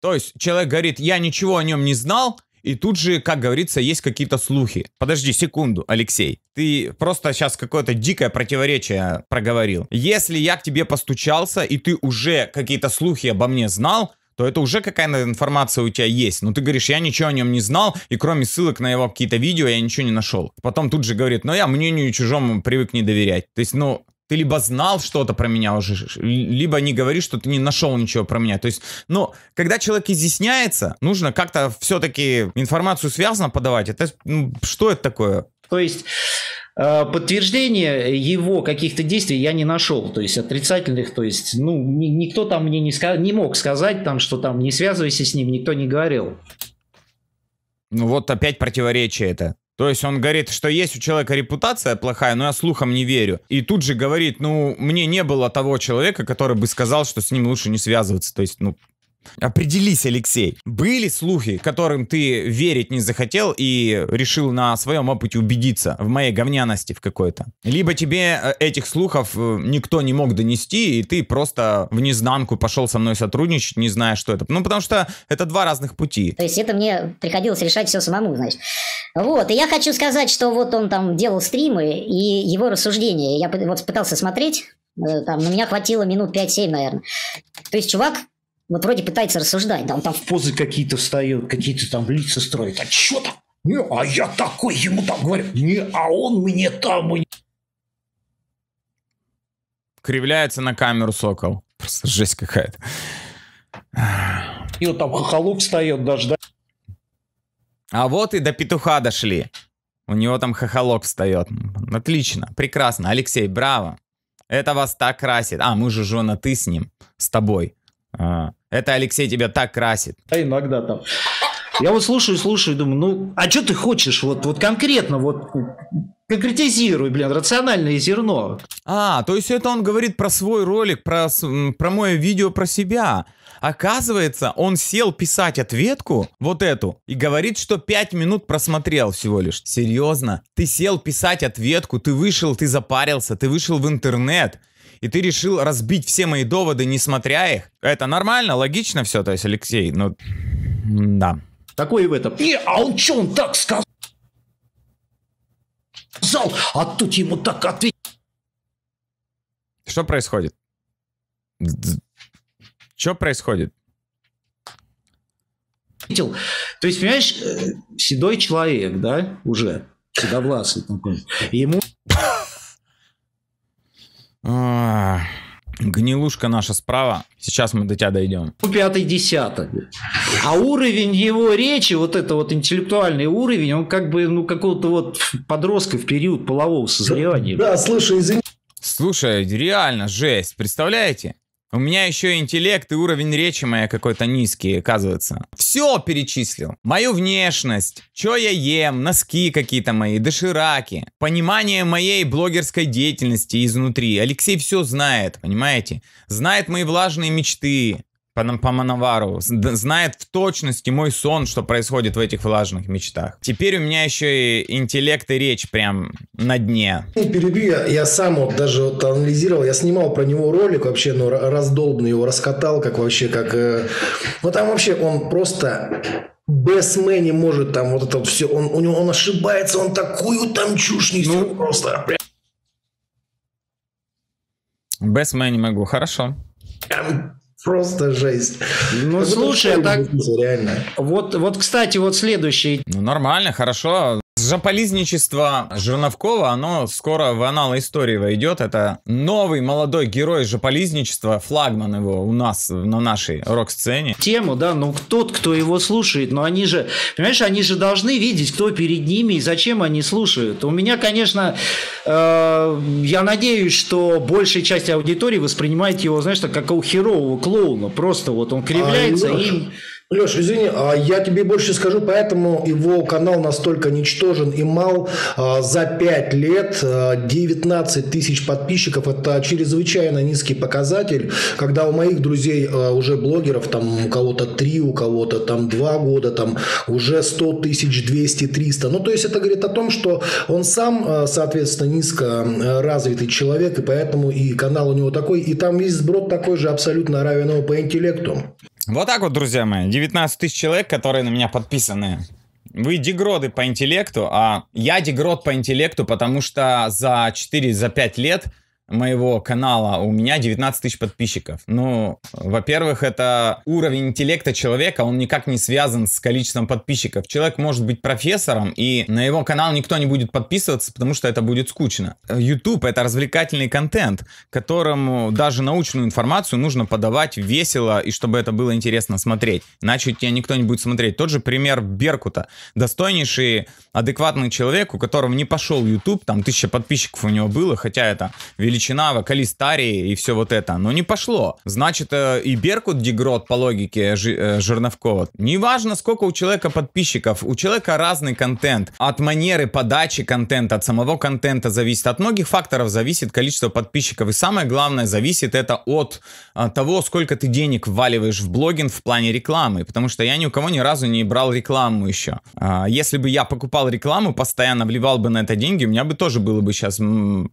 То есть человек говорит, я ничего о нем не знал, и тут же, как говорится, есть какие-то слухи. Подожди секунду, Алексей. Ты просто сейчас какое-то дикое противоречие проговорил. Если я к тебе постучался, и ты уже какие-то слухи обо мне знал, то это уже какая-то информация у тебя есть. Но ты говоришь, я ничего о нем не знал, и кроме ссылок на его какие-то видео я ничего не нашел. Потом тут же говорит, но «Ну, я мнению чужому привык не доверять. То есть, ну, ты либо знал что-то про меня уже, либо не говоришь, что ты не нашел ничего про меня. То есть, но ну, когда человек изъясняется, нужно как-то все-таки информацию связано подавать. Это ну, что это такое? То есть э, подтверждение его каких-то действий я не нашел, то есть отрицательных, то есть, ну, ни, никто там мне не, ска- не мог сказать, там, что там не связывайся с ним, никто не говорил. Ну вот опять противоречие это. То есть он говорит, что есть у человека репутация плохая, но я слухам не верю. И тут же говорит, ну, мне не было того человека, который бы сказал, что с ним лучше не связываться. То есть, ну, Определись, Алексей. Были слухи, которым ты верить не захотел и решил на своем опыте убедиться в моей говняности в какой-то? Либо тебе э, этих слухов э, никто не мог донести, и ты просто в незнанку пошел со мной сотрудничать, не зная, что это. Ну, потому что это два разных пути. То есть это мне приходилось решать все самому, значит. Вот, и я хочу сказать, что вот он там делал стримы, и его рассуждения, я вот пытался смотреть, э, там, на меня хватило минут 5-7, наверное. То есть чувак вот вроде пытается рассуждать, да, он там... В позы какие-то встает, какие-то там лица строит. А что там? Не, а я такой ему там говорю. Не, а он мне там... Кривляется на камеру сокол. Просто жесть какая-то. И вот там хохолок встает даже, да? А вот и до петуха дошли. У него там хохолок встает. Отлично, прекрасно. Алексей, браво. Это вас так красит. А, мы же, Жона, ты с ним, с тобой. А, это Алексей тебя так красит. А иногда там. Я вот слушаю, слушаю, думаю, ну, а что ты хочешь? Вот, вот конкретно, вот конкретизируй, блин, рациональное зерно. А, то есть это он говорит про свой ролик, про, про мое видео про себя. Оказывается, он сел писать ответку, вот эту, и говорит, что 5 минут просмотрел всего лишь. Серьезно? Ты сел писать ответку, ты вышел, ты запарился, ты вышел в интернет, и ты решил разбить все мои доводы, несмотря их. Это нормально, логично все, то есть, Алексей, ну, да. Такой в этом. Не, а он что, он так сказал? Зал, а тут ему так ответить. Что происходит? Что происходит? То есть, понимаешь, э, седой человек, да, уже, седовласый такой, ему гнилушка наша справа. Сейчас мы до тебя дойдем. Пятый десяток. А уровень его речи, вот это вот интеллектуальный уровень, он как бы, ну, какого-то вот подростка в период полового созревания. Да, слушай, извини. Слушай, реально жесть, представляете? У меня еще интеллект и уровень речи моя какой-то низкий, оказывается. Все перечислил. Мою внешность, что я ем, носки какие-то мои, дошираки, понимание моей блогерской деятельности изнутри. Алексей все знает, понимаете? Знает мои влажные мечты, по, по мановару, знает в точности мой сон, что происходит в этих влажных мечтах. Теперь у меня еще и интеллект и речь прям на дне. Не перебью, я, я сам вот даже вот анализировал, я снимал про него ролик вообще, ну, раздолбный его, раскатал, как вообще, как... Э, ну, там вообще он просто Бэсмен не может там вот это вот все, он, у него, он ошибается, он такую там чушь несет ну, просто. Бэсмен не могу, хорошо. Просто жесть. Ну, как слушай, а так... Реально. Вот, вот, кстати, вот следующий. Ну, нормально, хорошо. Жополизничество Жерновкова, оно скоро в аналы истории войдет. Это новый молодой герой жополизничества, флагман его у нас на нашей рок-сцене. Тему, да, ну тот, кто его слушает, но они же, понимаешь, они же должны видеть, кто перед ними и зачем они слушают. У меня, конечно, э, я надеюсь, что большая часть аудитории воспринимает его, знаешь, так, как у херового клоуна. Просто вот он кривляется а, ну, и... Леша, извини, а я тебе больше скажу, поэтому его канал настолько ничтожен и мал. А, за 5 лет 19 а, тысяч подписчиков – это чрезвычайно низкий показатель, когда у моих друзей уже блогеров, там у кого-то 3, у кого-то там 2 года, там уже 100 тысяч, 200, 300. Ну, то есть это говорит о том, что он сам, соответственно, низко развитый человек, и поэтому и канал у него такой, и там есть сброд такой же абсолютно равен по интеллекту. Вот так вот, друзья мои, 19 тысяч человек, которые на меня подписаны. Вы дегроды по интеллекту, а я дегрод по интеллекту, потому что за 4-5 за лет моего канала, у меня 19 тысяч подписчиков. Ну, во-первых, это уровень интеллекта человека, он никак не связан с количеством подписчиков. Человек может быть профессором, и на его канал никто не будет подписываться, потому что это будет скучно. YouTube — это развлекательный контент, которому даже научную информацию нужно подавать весело, и чтобы это было интересно смотреть. Иначе тебя никто не будет смотреть. Тот же пример Беркута. Достойнейший, адекватный человек, у которого не пошел YouTube, там тысяча подписчиков у него было, хотя это величество величина, вокалист и все вот это. Но не пошло. Значит, э, и Беркут Дегрот по логике э, Жерновкова. Э, Неважно, сколько у человека подписчиков, у человека разный контент. От манеры подачи контента, от самого контента зависит. От многих факторов зависит количество подписчиков. И самое главное, зависит это от того, сколько ты денег вваливаешь в блогинг в плане рекламы. Потому что я ни у кого ни разу не брал рекламу еще. А, если бы я покупал рекламу, постоянно вливал бы на это деньги, у меня бы тоже было бы сейчас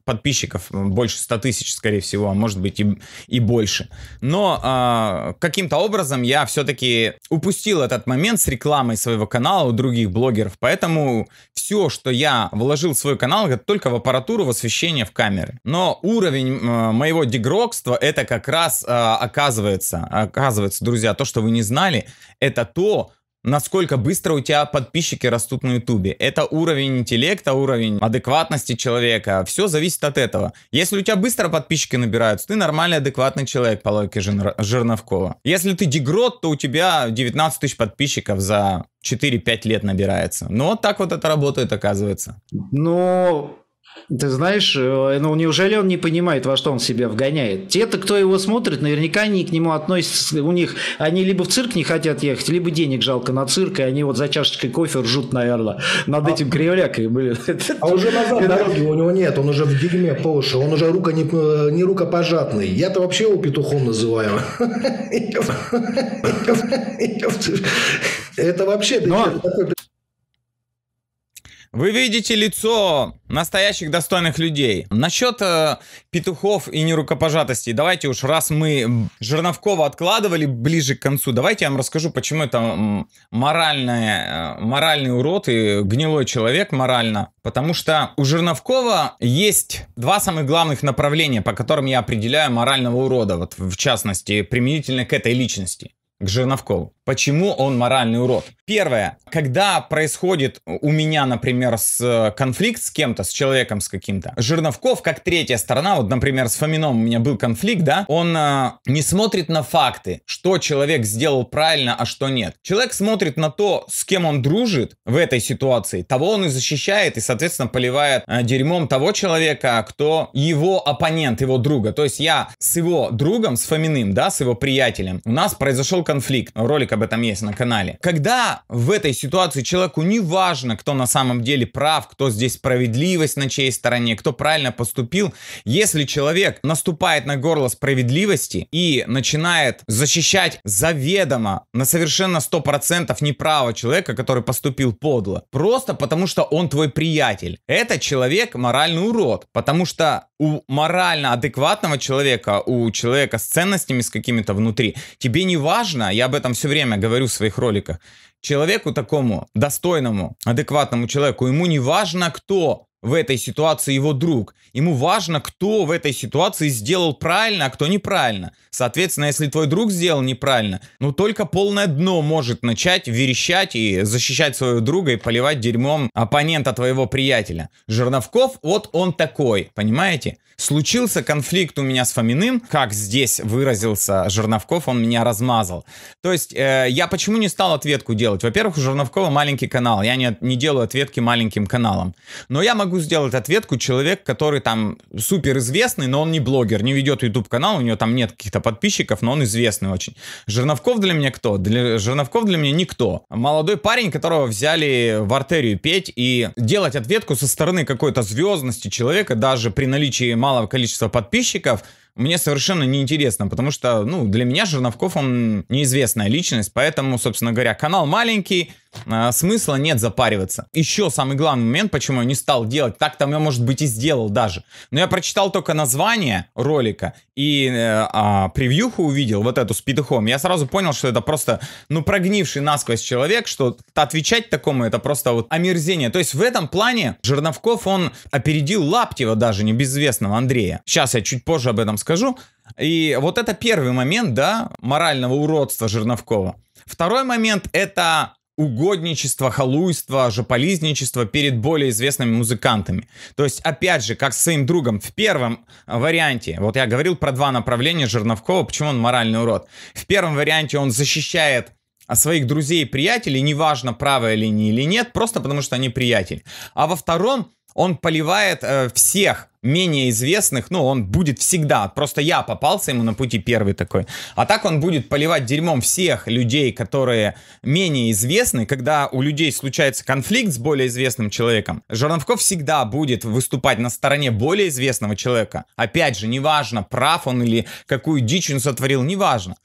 подписчиков больше больше 100 тысяч, скорее всего, а может быть и, и больше. Но а, каким-то образом я все-таки упустил этот момент с рекламой своего канала у других блогеров, поэтому все, что я вложил в свой канал, это только в аппаратуру, в освещение, в камеры. Но уровень а, моего дегрокства это как раз а, оказывается, оказывается, друзья, то, что вы не знали, это то, насколько быстро у тебя подписчики растут на ютубе. Это уровень интеллекта, уровень адекватности человека. Все зависит от этого. Если у тебя быстро подписчики набираются, ты нормальный адекватный человек по логике Жирновкова. Если ты дегрот, то у тебя 19 тысяч подписчиков за 4-5 лет набирается. Но ну, вот так вот это работает, оказывается. Но ты знаешь, э, ну неужели он не понимает, во что он себя вгоняет? Те-то, кто его смотрит, наверняка они к нему относятся, у них, они либо в цирк не хотят ехать, либо денег жалко на цирк, и они вот за чашечкой кофе ржут, наверное, над а... этим кривлякой, блин. А уже назад дороги у него нет, он уже в дерьме по уши, он уже рука не, не рукопожатный. Я-то вообще его петухом называю. Это вообще... Вы видите лицо настоящих достойных людей. Насчет э, петухов и нерукопожатостей. Давайте уж, раз мы Жирновкова откладывали ближе к концу, давайте я вам расскажу, почему это моральное, э, моральный урод и гнилой человек морально. Потому что у Жирновкова есть два самых главных направления, по которым я определяю морального урода, вот в частности, применительно к этой личности к Жерновкову. Почему он моральный урод? Первое, когда происходит у меня, например, с э, конфликт с кем-то, с человеком с каким-то, Жирновков, как третья сторона, вот, например, с Фомином у меня был конфликт, да, он э, не смотрит на факты, что человек сделал правильно, а что нет. Человек смотрит на то, с кем он дружит в этой ситуации, того он и защищает, и, соответственно, поливает э, дерьмом того человека, кто его оппонент, его друга. То есть я с его другом, с Фоминым, да, с его приятелем, у нас произошел конфликт, ролик об этом есть на канале. Когда в этой ситуации человеку не важно, кто на самом деле прав, кто здесь справедливость на чьей стороне, кто правильно поступил, если человек наступает на горло справедливости и начинает защищать заведомо на совершенно 100% неправо человека, который поступил подло, просто потому что он твой приятель, этот человек моральный урод, потому что у морально адекватного человека, у человека с ценностями с какими-то внутри, тебе не важно, я об этом все время говорю в своих роликах, человеку такому, достойному, адекватному человеку, ему не важно, кто в этой ситуации его друг. Ему важно, кто в этой ситуации сделал правильно, а кто неправильно. Соответственно, если твой друг сделал неправильно, ну только полное дно может начать верещать и защищать своего друга и поливать дерьмом оппонента твоего приятеля. Жерновков, вот он такой, понимаете? Случился конфликт у меня с Фоминым, как здесь выразился Жерновков, он меня размазал. То есть э, я почему не стал ответку делать? Во-первых, у Жерновкова маленький канал, я не, не делаю ответки маленьким каналам. Но я могу сделать ответку человек, который там супер известный, но он не блогер, не ведет YouTube канал, у него там нет каких-то подписчиков, но он известный очень. Жерновков для меня кто? Для, Жерновков для меня никто. Молодой парень, которого взяли в артерию петь и делать ответку со стороны какой-то звездности человека, даже при наличии малого количества подписчиков, мне совершенно неинтересно, потому что, ну, для меня Жерновков, он неизвестная личность, поэтому, собственно говоря, канал маленький, а, смысла нет запариваться. Еще самый главный момент, почему я не стал делать, так там я, может быть, и сделал даже. Но я прочитал только название ролика и э, э, превьюху увидел, вот эту с петухом, я сразу понял, что это просто, ну, прогнивший насквозь человек, что отвечать такому это просто вот омерзение. То есть в этом плане Жерновков, он опередил Лаптева даже, небезвестного Андрея. Сейчас я чуть позже об этом скажу. И вот это первый момент, да, морального уродства Жерновкова. Второй момент — это угодничество, халуйство, жополизничество перед более известными музыкантами. То есть, опять же, как с своим другом в первом э, варианте, вот я говорил про два направления Жерновкова, почему он моральный урод. В первом варианте он защищает а, своих друзей и приятелей, неважно, правая линия или нет, просто потому что они приятели. А во втором он поливает э, всех менее известных, ну, он будет всегда. Просто я попался ему на пути первый такой. А так он будет поливать дерьмом всех людей, которые менее известны. Когда у людей случается конфликт с более известным человеком, Жирновков всегда будет выступать на стороне более известного человека. Опять же, неважно, прав он или какую дичь он сотворил, неважно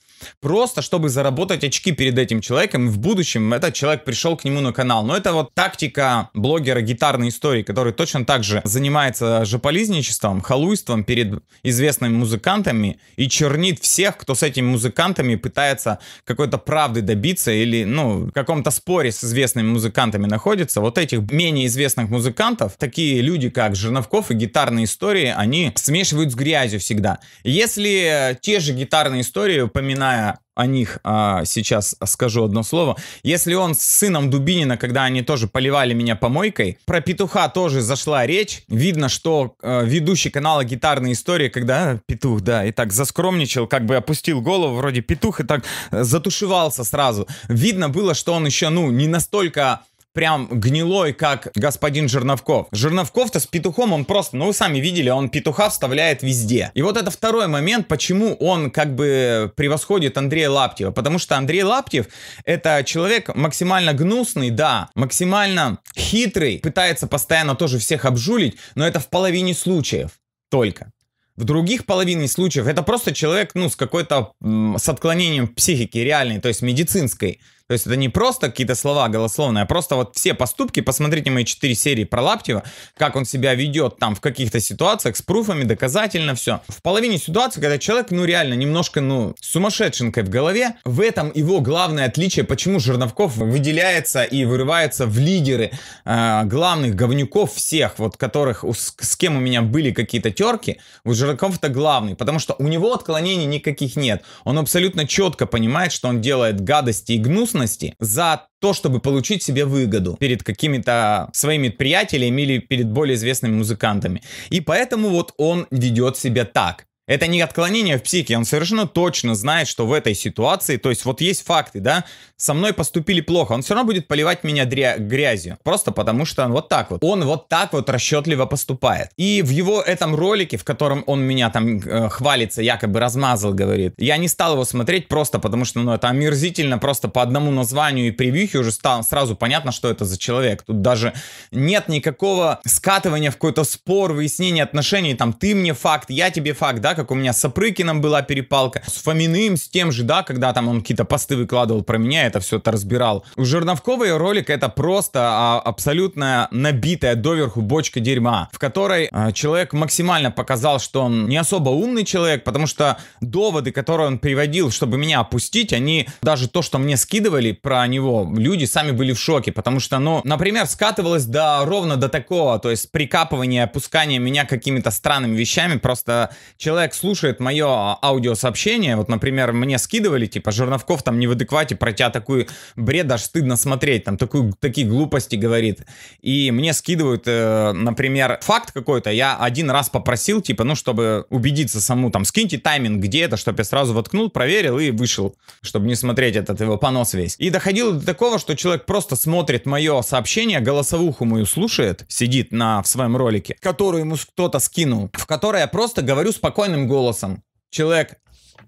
просто чтобы заработать очки перед этим человеком, в будущем этот человек пришел к нему на канал. Но это вот тактика блогера гитарной истории, который точно так же занимается жополизничеством, халуйством перед известными музыкантами и чернит всех, кто с этими музыкантами пытается какой-то правды добиться или, ну, в каком-то споре с известными музыкантами находится. Вот этих менее известных музыкантов, такие люди, как Жирновков и гитарные истории, они смешивают с грязью всегда. Если те же гитарные истории упоминают вспоминая о них а, сейчас скажу одно слово. Если он с сыном Дубинина, когда они тоже поливали меня помойкой, про петуха тоже зашла речь. Видно, что э, ведущий канала «Гитарные истории», когда э, петух, да, и так заскромничал, как бы опустил голову, вроде петух, и так э, затушевался сразу. Видно было, что он еще, ну, не настолько прям гнилой, как господин Жирновков. жирновков то с петухом, он просто, ну вы сами видели, он петуха вставляет везде. И вот это второй момент, почему он как бы превосходит Андрея Лаптева. Потому что Андрей Лаптев это человек максимально гнусный, да, максимально хитрый, пытается постоянно тоже всех обжулить, но это в половине случаев только. В других половине случаев это просто человек, ну, с какой-то, с отклонением психики реальной, то есть медицинской. То есть это не просто какие-то слова голословные, а просто вот все поступки, посмотрите мои четыре серии про Лаптева, как он себя ведет там в каких-то ситуациях с пруфами, доказательно все. В половине ситуации, когда человек, ну реально, немножко, ну, сумасшедшенкой в голове, в этом его главное отличие, почему Жирновков выделяется и вырывается в лидеры э, главных говнюков всех, вот которых, с, с кем у меня были какие-то терки, у Жерновков это главный, потому что у него отклонений никаких нет. Он абсолютно четко понимает, что он делает гадости и гнусно, ответственности за то, чтобы получить себе выгоду перед какими-то своими приятелями или перед более известными музыкантами. И поэтому вот он ведет себя так. Это не отклонение в психике, он совершенно точно знает, что в этой ситуации, то есть вот есть факты, да, со мной поступили плохо, он все равно будет поливать меня грязью, просто потому что он вот так вот, он вот так вот расчетливо поступает. И в его этом ролике, в котором он меня там э, хвалится, якобы размазал, говорит, я не стал его смотреть просто потому что, ну, это омерзительно, просто по одному названию и превьюхе уже стало сразу понятно, что это за человек. Тут даже нет никакого скатывания в какой-то спор, выяснения отношений, там, ты мне факт, я тебе факт, да, как у меня с Апрыкиным была перепалка, с Фоминым, с тем же, да, когда там он какие-то посты выкладывал про меня, это все это разбирал. У Жерновковой ролик это просто а, абсолютно набитая доверху бочка дерьма, в которой а, человек максимально показал, что он не особо умный человек, потому что доводы, которые он приводил, чтобы меня опустить, они даже то, что мне скидывали про него, люди сами были в шоке, потому что, ну, например, скатывалось до ровно до такого, то есть прикапывание опускание меня какими-то странными вещами, просто человек человек слушает мое а, аудиосообщение, вот, например, мне скидывали, типа, Жерновков там не в адеквате, про тебя такой бред, даже стыдно смотреть, там такую, такие глупости говорит. И мне скидывают, э, например, факт какой-то, я один раз попросил, типа, ну, чтобы убедиться саму, там, скиньте тайминг, где это, чтобы я сразу воткнул, проверил и вышел, чтобы не смотреть этот его понос весь. И доходило до такого, что человек просто смотрит мое сообщение, голосовуху мою слушает, сидит на, в своем ролике, которую ему кто-то скинул, в которой я просто говорю спокойно сексуальным голосом. Человек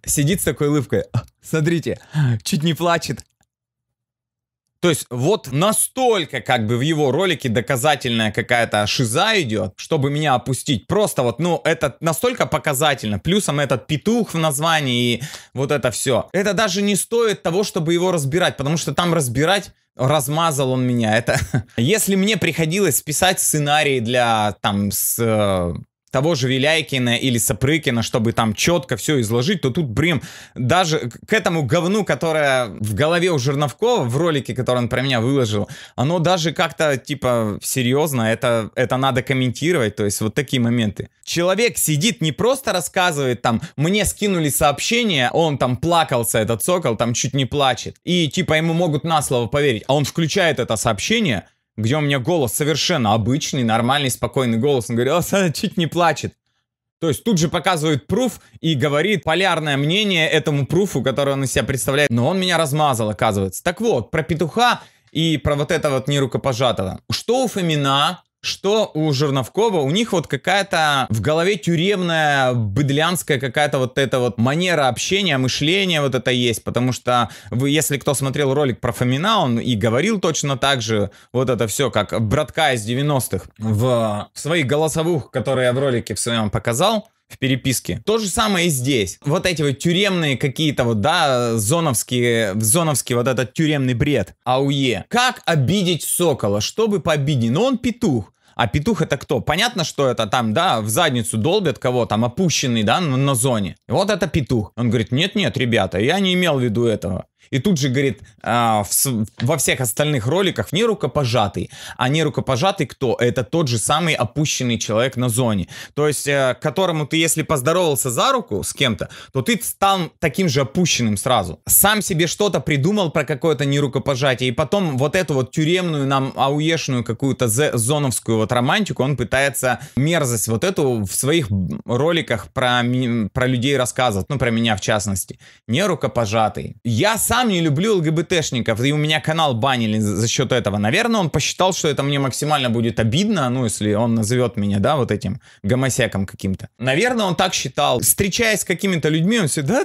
сидит с такой улыбкой. Смотрите, чуть не плачет. То есть вот настолько как бы в его ролике доказательная какая-то шиза идет, чтобы меня опустить. Просто вот, ну, это настолько показательно. Плюсом этот петух в названии и вот это все. Это даже не стоит того, чтобы его разбирать, потому что там разбирать размазал он меня. Это если мне приходилось писать сценарий для там с э, того же Виляйкина или Сапрыкина, чтобы там четко все изложить, то тут, блин, даже к этому говну, которое в голове у Жирновкова в ролике, который он про меня выложил, оно даже как-то, типа, серьезно, это, это надо комментировать, то есть вот такие моменты. Человек сидит, не просто рассказывает там, мне скинули сообщение, он там плакался, этот сокол, там чуть не плачет, и типа ему могут на слово поверить, а он включает это сообщение, где у меня голос совершенно обычный, нормальный, спокойный голос. Он говорит, она чуть не плачет. То есть тут же показывает пруф и говорит полярное мнение этому пруфу, который он из себя представляет. Но он меня размазал, оказывается. Так вот, про петуха и про вот это вот нерукопожатого. Что у Фомина что у Жерновкова, у них вот какая-то в голове тюремная, быдлянская какая-то вот эта вот манера общения, мышления вот это есть, потому что вы, если кто смотрел ролик про Фомина, он и говорил точно так же, вот это все, как братка из 90-х в, в своих голосовых, которые я в ролике в своем показал, в переписке. То же самое и здесь. Вот эти вот тюремные какие-то вот, да, зоновские, зоновский вот этот тюремный бред. АУЕ. Как обидеть сокола? Чтобы победить? Но ну, он петух. А петух это кто? Понятно, что это там, да, в задницу долбят кого там, опущенный, да, на, на зоне. Вот это петух. Он говорит, нет-нет, ребята, я не имел в виду этого. И тут же говорит, а, в, во всех остальных роликах не рукопожатый. А не рукопожатый кто? Это тот же самый опущенный человек на зоне. То есть, э, которому ты, если поздоровался за руку с кем-то, то ты стал таким же опущенным сразу. Сам себе что-то придумал про какое-то нерукопожатие. И потом вот эту вот тюремную нам ауешную какую-то зоновскую вот романтику он пытается мерзость вот эту в своих роликах про, про людей рассказывать. Ну, про меня в частности. Не рукопожатый. Я сам сам не люблю ЛГБТшников, и у меня канал банили за счет этого. Наверное, он посчитал, что это мне максимально будет обидно, ну, если он назовет меня, да, вот этим гомосеком каким-то. Наверное, он так считал. Встречаясь с какими-то людьми, он всегда,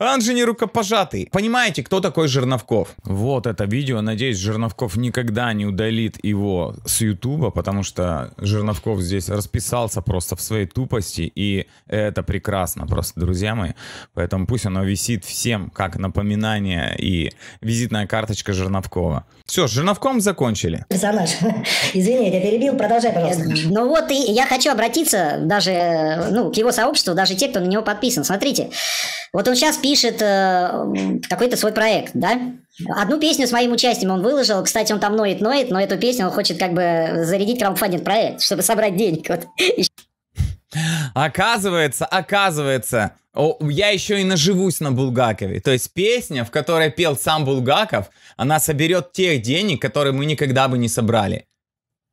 да, он же не рукопожатый. Понимаете, кто такой Жирновков? Вот это видео, надеюсь, Жирновков никогда не удалит его с Ютуба, потому что Жирновков здесь расписался просто в своей тупости, и это прекрасно просто, друзья мои. Поэтому пусть оно висит всем, как напоминание и визитная карточка Жирновкова. Все, с Жерновком закончили. Персонаж. Извини, я перебил. Продолжай, пожалуйста. Э, ну вот, и я хочу обратиться даже э, ну, к его сообществу, даже те, кто на него подписан. Смотрите, вот он сейчас пишет э, какой-то свой проект, да? Одну песню с моим участием он выложил. Кстати, он там ноет, ноет, но эту песню он хочет как бы зарядить краудфандинг проект, чтобы собрать денег. Вот. Оказывается, оказывается, я еще и наживусь на Булгакове. То есть песня, в которой пел сам Булгаков, она соберет тех денег, которые мы никогда бы не собрали.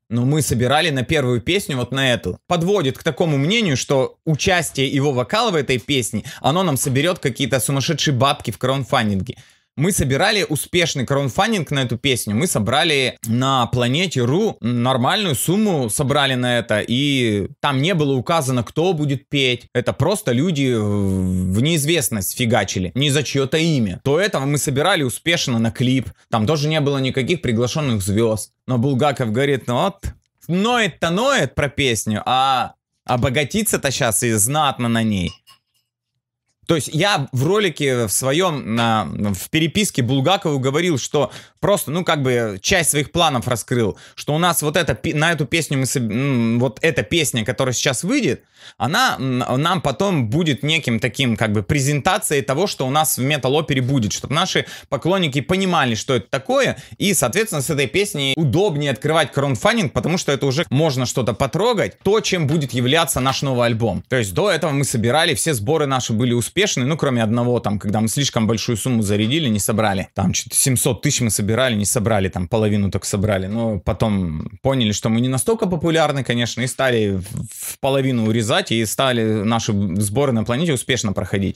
Но мы собирали на первую песню вот на эту. Подводит к такому мнению, что участие его вокала в этой песне, оно нам соберет какие-то сумасшедшие бабки в краунфандинге. Мы собирали успешный краунфандинг на эту песню. Мы собрали на планете Ру нормальную сумму, собрали на это. И там не было указано, кто будет петь. Это просто люди в неизвестность фигачили. Не за чье-то имя. То этого мы собирали успешно на клип. Там тоже не было никаких приглашенных звезд. Но Булгаков говорит, ну вот, ноет-то ноет про песню, а обогатиться-то сейчас и знатно на ней. То есть я в ролике в своем, на, в переписке Булгакову говорил, что просто, ну, как бы часть своих планов раскрыл, что у нас вот эта на эту песню мы, вот эта песня, которая сейчас выйдет, она нам потом будет неким таким, как бы, презентацией того, что у нас в метал-опере будет, чтобы наши поклонники понимали, что это такое, и, соответственно, с этой песней удобнее открывать краудфандинг, потому что это уже можно что-то потрогать, то, чем будет являться наш новый альбом. То есть до этого мы собирали, все сборы наши были успешны, ну, кроме одного, там, когда мы слишком большую сумму зарядили, не собрали, там, что-то 700 тысяч мы собирали, собирали, не собрали, там половину только собрали, но потом поняли, что мы не настолько популярны, конечно, и стали в половину урезать, и стали наши сборы на планете успешно проходить.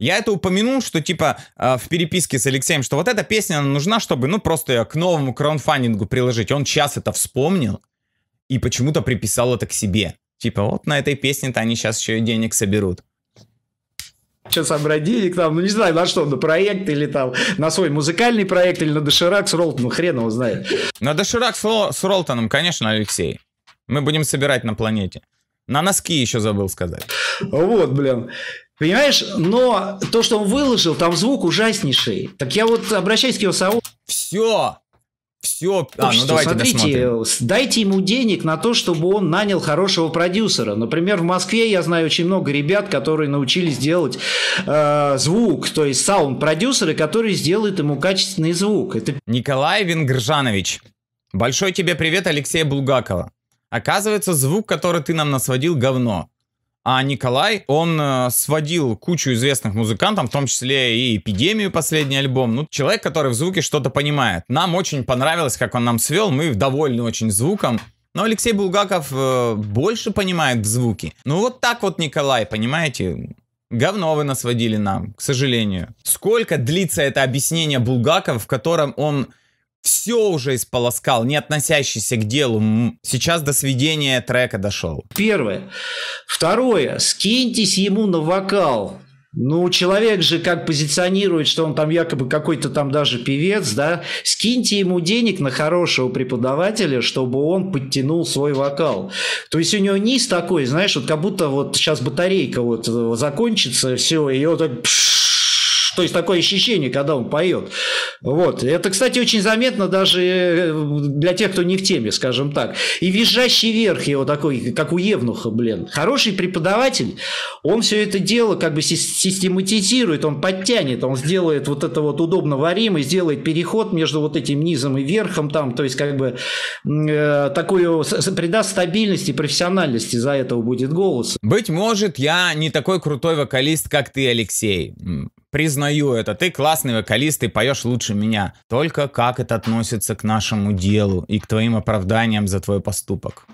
Я это упомянул, что типа э, в переписке с Алексеем, что вот эта песня нужна, чтобы, ну, просто ее к новому краунфандингу приложить. Он сейчас это вспомнил и почему-то приписал это к себе. Типа, вот на этой песне-то они сейчас еще и денег соберут сейчас собрать денег там, ну не знаю, на что, на проект или там, на свой музыкальный проект или на доширак с Ролтоном, хрен его знает. На доширак с, с Ролтоном, конечно, Алексей. Мы будем собирать на планете. На носки еще забыл сказать. Вот, блин. Понимаешь, но то, что он выложил, там звук ужаснейший. Так я вот обращаюсь к его соавтору. Все, все, а, ну давайте смотрите, досмотрим. дайте ему денег на то, чтобы он нанял хорошего продюсера. Например, в Москве я знаю очень много ребят, которые научились делать э, звук, то есть саунд-продюсеры, которые сделают ему качественный звук. Это... Николай Венгржанович, большой тебе привет, Алексея Булгакова. Оказывается, звук, который ты нам насводил, говно. А Николай, он э, сводил кучу известных музыкантов, в том числе и «Эпидемию» последний альбом. Ну, человек, который в звуке что-то понимает. Нам очень понравилось, как он нам свел, мы довольны очень звуком. Но Алексей Булгаков э, больше понимает в звуке. Ну вот так вот, Николай, понимаете? Говно вы насводили нам, к сожалению. Сколько длится это объяснение Булгакова, в котором он все уже исполоскал, не относящийся к делу. Сейчас до сведения трека дошел. Первое. Второе. Скиньтесь ему на вокал. Ну, человек же как позиционирует, что он там якобы какой-то там даже певец, да, скиньте ему денег на хорошего преподавателя, чтобы он подтянул свой вокал. То есть у него низ такой, знаешь, вот как будто вот сейчас батарейка вот э, закончится, все, и он так пш, то есть такое ощущение, когда он поет. Вот. Это, кстати, очень заметно даже э, для тех, кто не в теме, скажем так. И визжащий верх его такой, как у Евнуха, блин. Хороший преподаватель, он все это дело как бы систематизирует, он подтянет, он сделает вот это вот удобно варимо, сделает переход между вот этим низом и верхом там, то есть как бы э, такую, придаст стабильности, профессиональности, за этого будет голос. Быть может, я не такой крутой вокалист, как ты, Алексей. Признаю это, ты классный вокалист и поешь лучше меня. Только как это относится к нашему делу и к твоим оправданиям за твой поступок?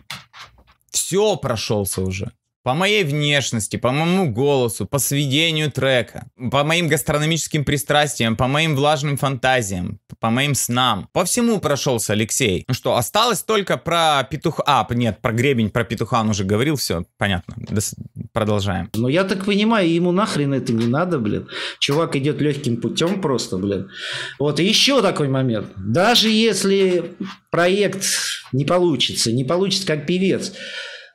Все прошелся уже. По моей внешности, по моему голосу, по сведению трека, по моим гастрономическим пристрастиям, по моим влажным фантазиям, по моим снам. По всему прошелся Алексей. Ну что, осталось только про петуха. А, нет, про гребень, про петуха он уже говорил, все, понятно. Дос... Продолжаем. Ну, я так понимаю, ему нахрен это не надо, блин. Чувак идет легким путем просто, блин. Вот, и еще такой момент. Даже если проект не получится, не получится как певец,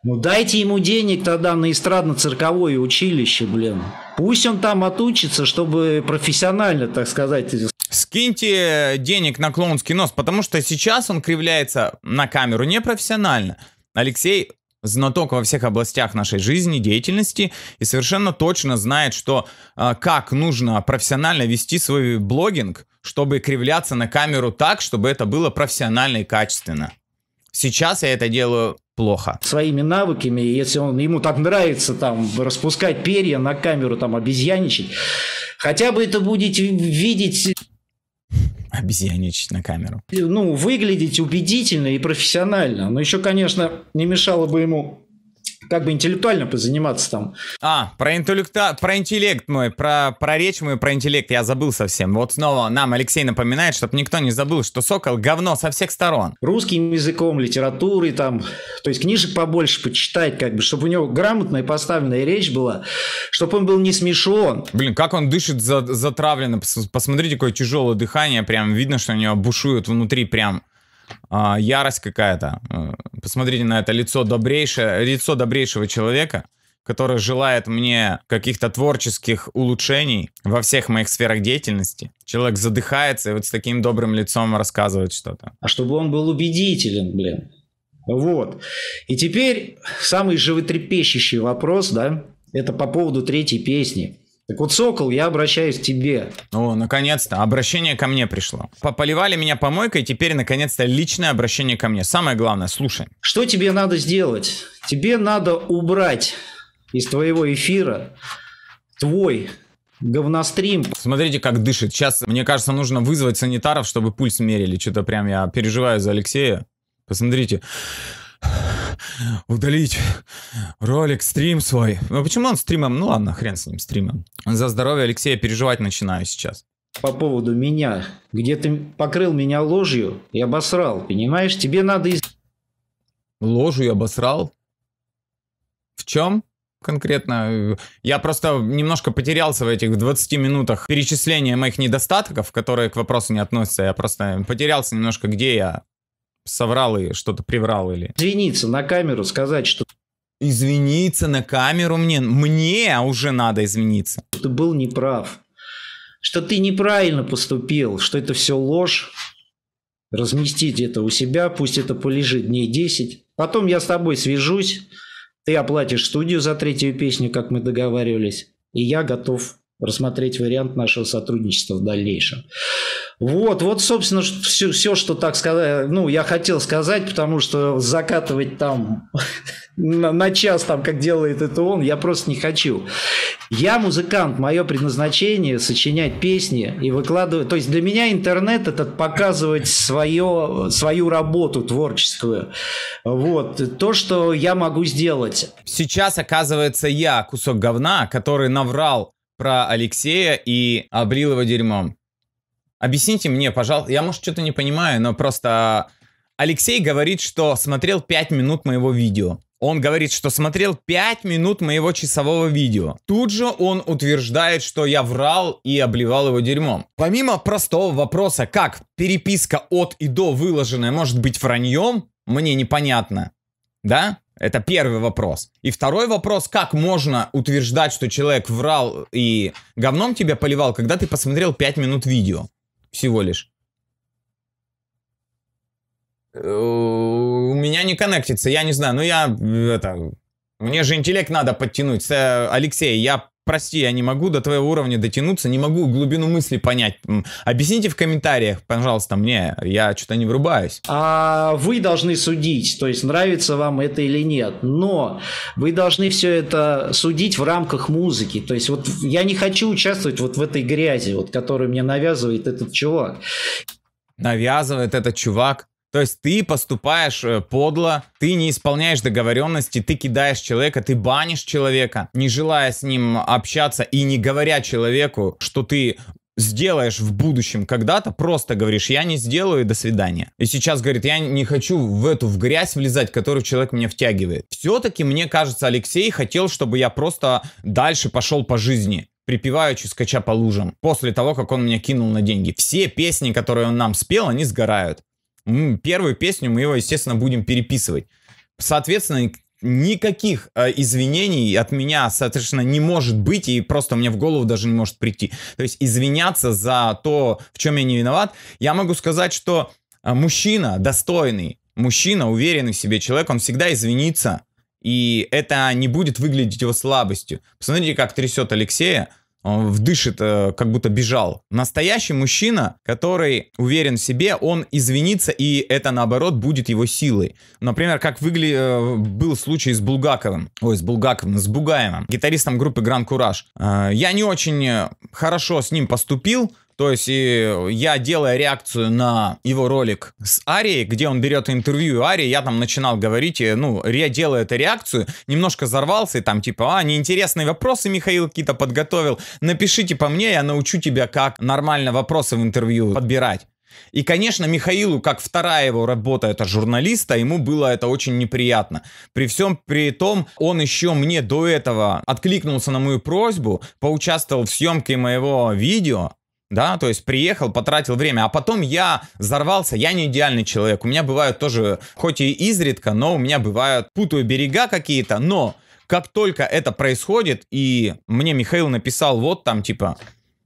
ну дайте ему денег тогда на эстрадно-цирковое училище, блин. Пусть он там отучится, чтобы профессионально, так сказать, Скиньте денег на клоунский нос, потому что сейчас он кривляется на камеру непрофессионально. Алексей знаток во всех областях нашей жизни, деятельности и совершенно точно знает, что э, как нужно профессионально вести свой блогинг, чтобы кривляться на камеру так, чтобы это было профессионально и качественно. Сейчас я это делаю плохо. Своими навыками, если он, ему так нравится там распускать перья на камеру, там обезьяничать, хотя бы это будете видеть обезьяничать на камеру. Ну, выглядеть убедительно и профессионально. Но еще, конечно, не мешало бы ему как бы интеллектуально позаниматься там. А, про, интеллекта... про интеллект мой, про, про речь мою, про интеллект я забыл совсем. Вот снова нам Алексей напоминает, чтобы никто не забыл, что «Сокол» — говно со всех сторон. Русским языком, литературой там, то есть книжек побольше почитать, как бы, чтобы у него грамотная поставленная речь была, чтобы он был не смешон. Блин, как он дышит за... затравленно, посмотрите, какое тяжелое дыхание, прям видно, что у него бушует внутри прям а, ярость какая-то. Э, посмотрите на это лицо добрейшее, лицо добрейшего человека, который желает мне каких-то творческих улучшений во всех моих сферах деятельности. Человек задыхается и вот с таким добрым лицом рассказывает что-то. А чтобы он был убедителен, блин. Вот. И теперь самый животрепещущий вопрос, да, это по поводу третьей песни. Так вот, Сокол, я обращаюсь к тебе. О, наконец-то, обращение ко мне пришло. Пополивали меня помойкой, теперь, наконец-то, личное обращение ко мне. Самое главное, слушай. Что тебе надо сделать? Тебе надо убрать из твоего эфира твой говнострим. Смотрите, как дышит. Сейчас, мне кажется, нужно вызвать санитаров, чтобы пульс мерили. Что-то прям я переживаю за Алексея. Посмотрите удалить ролик, стрим свой. Ну почему он стримом? Ну ладно, хрен с ним стримом. За здоровье Алексея переживать начинаю сейчас. По поводу меня. Где ты покрыл меня ложью и обосрал, понимаешь? Тебе надо... Из... Ложью и обосрал? В чем? конкретно. Я просто немножко потерялся в этих 20 минутах перечисления моих недостатков, которые к вопросу не относятся. Я просто потерялся немножко, где я соврал и что-то приврал или... Извиниться на камеру, сказать, что... Извиниться на камеру мне? Мне а уже надо извиниться. Ты был неправ. Что ты неправильно поступил, что это все ложь. Разместить это у себя, пусть это полежит дней 10. Потом я с тобой свяжусь, ты оплатишь студию за третью песню, как мы договаривались, и я готов рассмотреть вариант нашего сотрудничества в дальнейшем. Вот, вот, собственно, все, все что так сказать, ну, я хотел сказать, потому что закатывать там на, на час, там, как делает это он, я просто не хочу. Я музыкант, мое предназначение сочинять песни и выкладывать. То есть для меня интернет это показывать свое, свою работу творческую. Вот то, что я могу сделать. Сейчас оказывается я кусок говна, который наврал про Алексея и облил его дерьмом. Объясните мне, пожалуйста, я, может, что-то не понимаю, но просто а, Алексей говорит, что смотрел 5 минут моего видео. Он говорит, что смотрел 5 минут моего часового видео. Тут же он утверждает, что я врал и обливал его дерьмом. Помимо простого вопроса, как переписка от и до выложенная может быть враньем, мне непонятно. Да? Это первый вопрос. И второй вопрос, как можно утверждать, что человек врал и говном тебя поливал, когда ты посмотрел 5 минут видео всего лишь? Э, у меня не коннектится, я не знаю, но ну, я э, это... Мне же интеллект надо подтянуть. Э, Алексей, я прости, я не могу до твоего уровня дотянуться, не могу глубину мысли понять. Объясните в комментариях, пожалуйста, мне, я что-то не врубаюсь. А вы должны судить, то есть нравится вам это или нет, но вы должны все это судить в рамках музыки, то есть вот я не хочу участвовать вот в этой грязи, вот которую мне навязывает этот чувак. Навязывает этот чувак? То есть ты поступаешь э, подло, ты не исполняешь договоренности, ты кидаешь человека, ты банишь человека, не желая с ним общаться и не говоря человеку, что ты сделаешь в будущем когда-то, просто говоришь, я не сделаю, до свидания. И сейчас говорит, я не хочу в эту в грязь влезать, которую человек меня втягивает. Все-таки, мне кажется, Алексей хотел, чтобы я просто дальше пошел по жизни припеваючи скача по лужам, после того, как он меня кинул на деньги. Все песни, которые он нам спел, они сгорают первую песню мы его, естественно, будем переписывать. Соответственно, никаких э, извинений от меня, соответственно, не может быть, и просто мне в голову даже не может прийти. То есть извиняться за то, в чем я не виноват, я могу сказать, что э, мужчина достойный, мужчина, уверенный в себе человек, он всегда извинится, и это не будет выглядеть его слабостью. Посмотрите, как трясет Алексея, он дышит, э, как будто бежал. Настоящий мужчина, который уверен в себе, он извинится, и это, наоборот, будет его силой. Например, как выгля... Э, был случай с Булгаковым. Ой, с Булгаковым, с Бугаевым, гитаристом группы Гран Кураж. Э, я не очень хорошо с ним поступил, то есть и я, делая реакцию на его ролик с Арией, где он берет интервью Арии, я там начинал говорить, ну, я делаю эту реакцию, немножко взорвался и там типа, а, неинтересные вопросы Михаил какие-то подготовил, Напишите по мне, я научу тебя, как нормально вопросы в интервью подбирать. И, конечно, Михаилу, как вторая его работа, это журналиста, ему было это очень неприятно. При всем при том, он еще мне до этого откликнулся на мою просьбу, поучаствовал в съемке моего видео, да, то есть приехал, потратил время, а потом я взорвался, я не идеальный человек, у меня бывают тоже, хоть и изредка, но у меня бывают, путаю берега какие-то, но как только это происходит, и мне Михаил написал вот там, типа,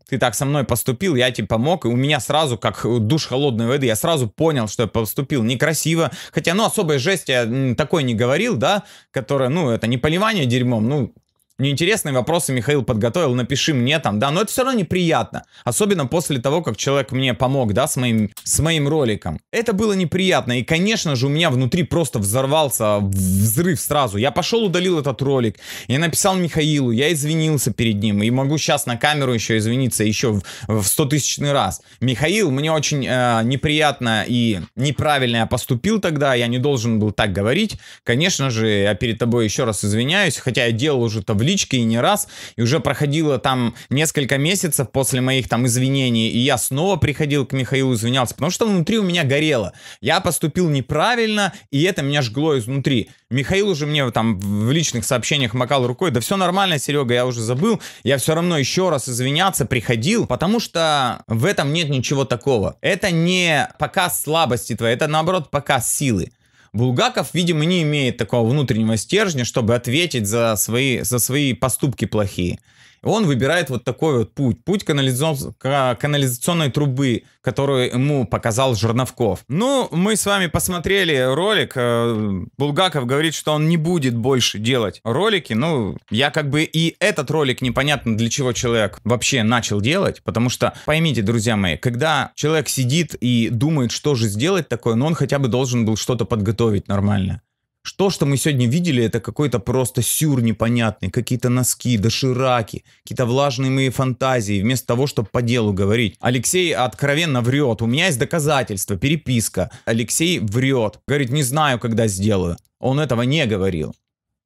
ты так со мной поступил, я тебе помог, и у меня сразу, как душ холодной воды, я сразу понял, что я поступил некрасиво, хотя, ну, особой жесть я такой не говорил, да, которая, ну, это не поливание дерьмом, ну, неинтересные вопросы Михаил подготовил, напиши мне там, да, но это все равно неприятно, особенно после того, как человек мне помог, да, с моим, с моим роликом. Это было неприятно, и, конечно же, у меня внутри просто взорвался взрыв сразу. Я пошел, удалил этот ролик, я написал Михаилу, я извинился перед ним, и могу сейчас на камеру еще извиниться еще в стотысячный раз. Михаил, мне очень э, неприятно и неправильно я поступил тогда, я не должен был так говорить. Конечно же, я перед тобой еще раз извиняюсь, хотя я делал уже-то в личке и не раз, и уже проходило там несколько месяцев после моих там извинений, и я снова приходил к Михаилу извинялся, потому что внутри у меня горело. Я поступил неправильно, и это меня жгло изнутри. Михаил уже мне там в личных сообщениях макал рукой, да все нормально, Серега, я уже забыл, я все равно еще раз извиняться приходил, потому что в этом нет ничего такого. Это не показ слабости твоей, это наоборот показ силы. Булгаков, видимо, не имеет такого внутреннего стержня, чтобы ответить за свои, за свои поступки плохие он выбирает вот такой вот путь, путь канализацион... канализационной трубы, которую ему показал Жерновков. Ну, мы с вами посмотрели ролик, э, Булгаков говорит, что он не будет больше делать ролики, ну, я как бы и этот ролик непонятно для чего человек вообще начал делать, потому что, поймите, друзья мои, когда человек сидит и думает, что же сделать такое, но он хотя бы должен был что-то подготовить нормально. Что, что мы сегодня видели, это какой-то просто сюр непонятный, какие-то носки, дошираки, какие-то влажные мои фантазии, вместо того, чтобы по делу говорить. Алексей откровенно врет, у меня есть доказательства, переписка. Алексей врет, говорит, не знаю, когда сделаю. Он этого не говорил.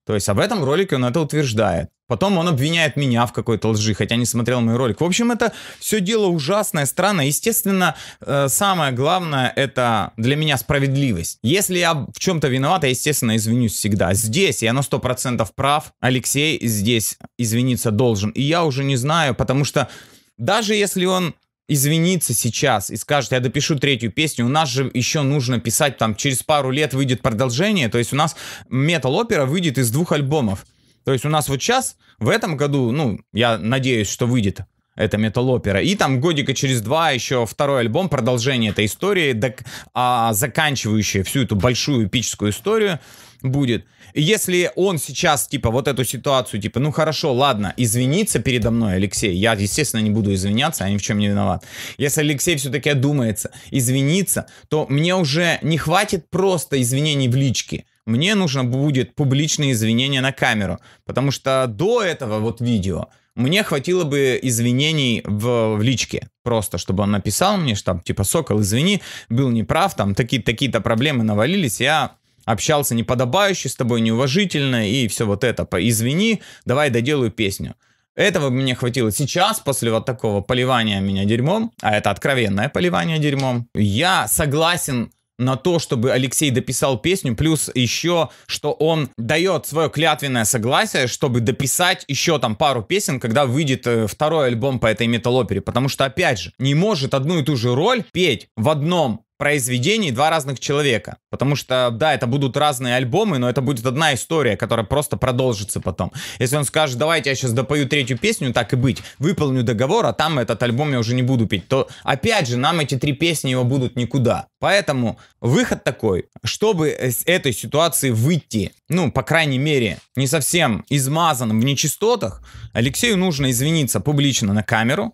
То есть об этом ролике он это утверждает. Потом он обвиняет меня в какой-то лжи, хотя не смотрел мой ролик. В общем, это все дело ужасное, странное. Естественно, э, самое главное это для меня справедливость. Если я в чем-то виноват, я, естественно, извинюсь всегда. Здесь я на 100% прав. Алексей здесь извиниться должен. И я уже не знаю, потому что даже если он извиниться сейчас и скажет, я допишу третью песню, у нас же еще нужно писать, там, через пару лет выйдет продолжение, то есть у нас метал-опера выйдет из двух альбомов. То есть у нас вот сейчас, в этом году, ну, я надеюсь, что выйдет эта метал опера И там годика через два еще второй альбом, продолжение этой истории, док, а, заканчивающее всю эту большую эпическую историю будет. Если он сейчас, типа, вот эту ситуацию, типа, ну хорошо, ладно, извиниться передо мной, Алексей, я, естественно, не буду извиняться, я ни в чем не виноват. Если Алексей все-таки одумается извиниться, то мне уже не хватит просто извинений в личке мне нужно будет публичные извинения на камеру, потому что до этого вот видео мне хватило бы извинений в, в личке, просто чтобы он написал мне, что там типа «Сокол, извини, был неправ, там такие-то проблемы навалились, я общался неподобающе с тобой, неуважительно и все вот это, по извини, давай доделаю песню. Этого мне хватило сейчас, после вот такого поливания меня дерьмом, а это откровенное поливание дерьмом, я согласен на то, чтобы Алексей дописал песню, плюс еще, что он дает свое клятвенное согласие, чтобы дописать еще там пару песен, когда выйдет э, второй альбом по этой металлопере, потому что, опять же, не может одну и ту же роль петь в одном произведений два разных человека. Потому что, да, это будут разные альбомы, но это будет одна история, которая просто продолжится потом. Если он скажет, давайте я сейчас допою третью песню, так и быть, выполню договор, а там этот альбом я уже не буду петь, то, опять же, нам эти три песни его будут никуда. Поэтому выход такой, чтобы из этой ситуации выйти, ну, по крайней мере, не совсем измазанным в нечистотах, Алексею нужно извиниться публично на камеру,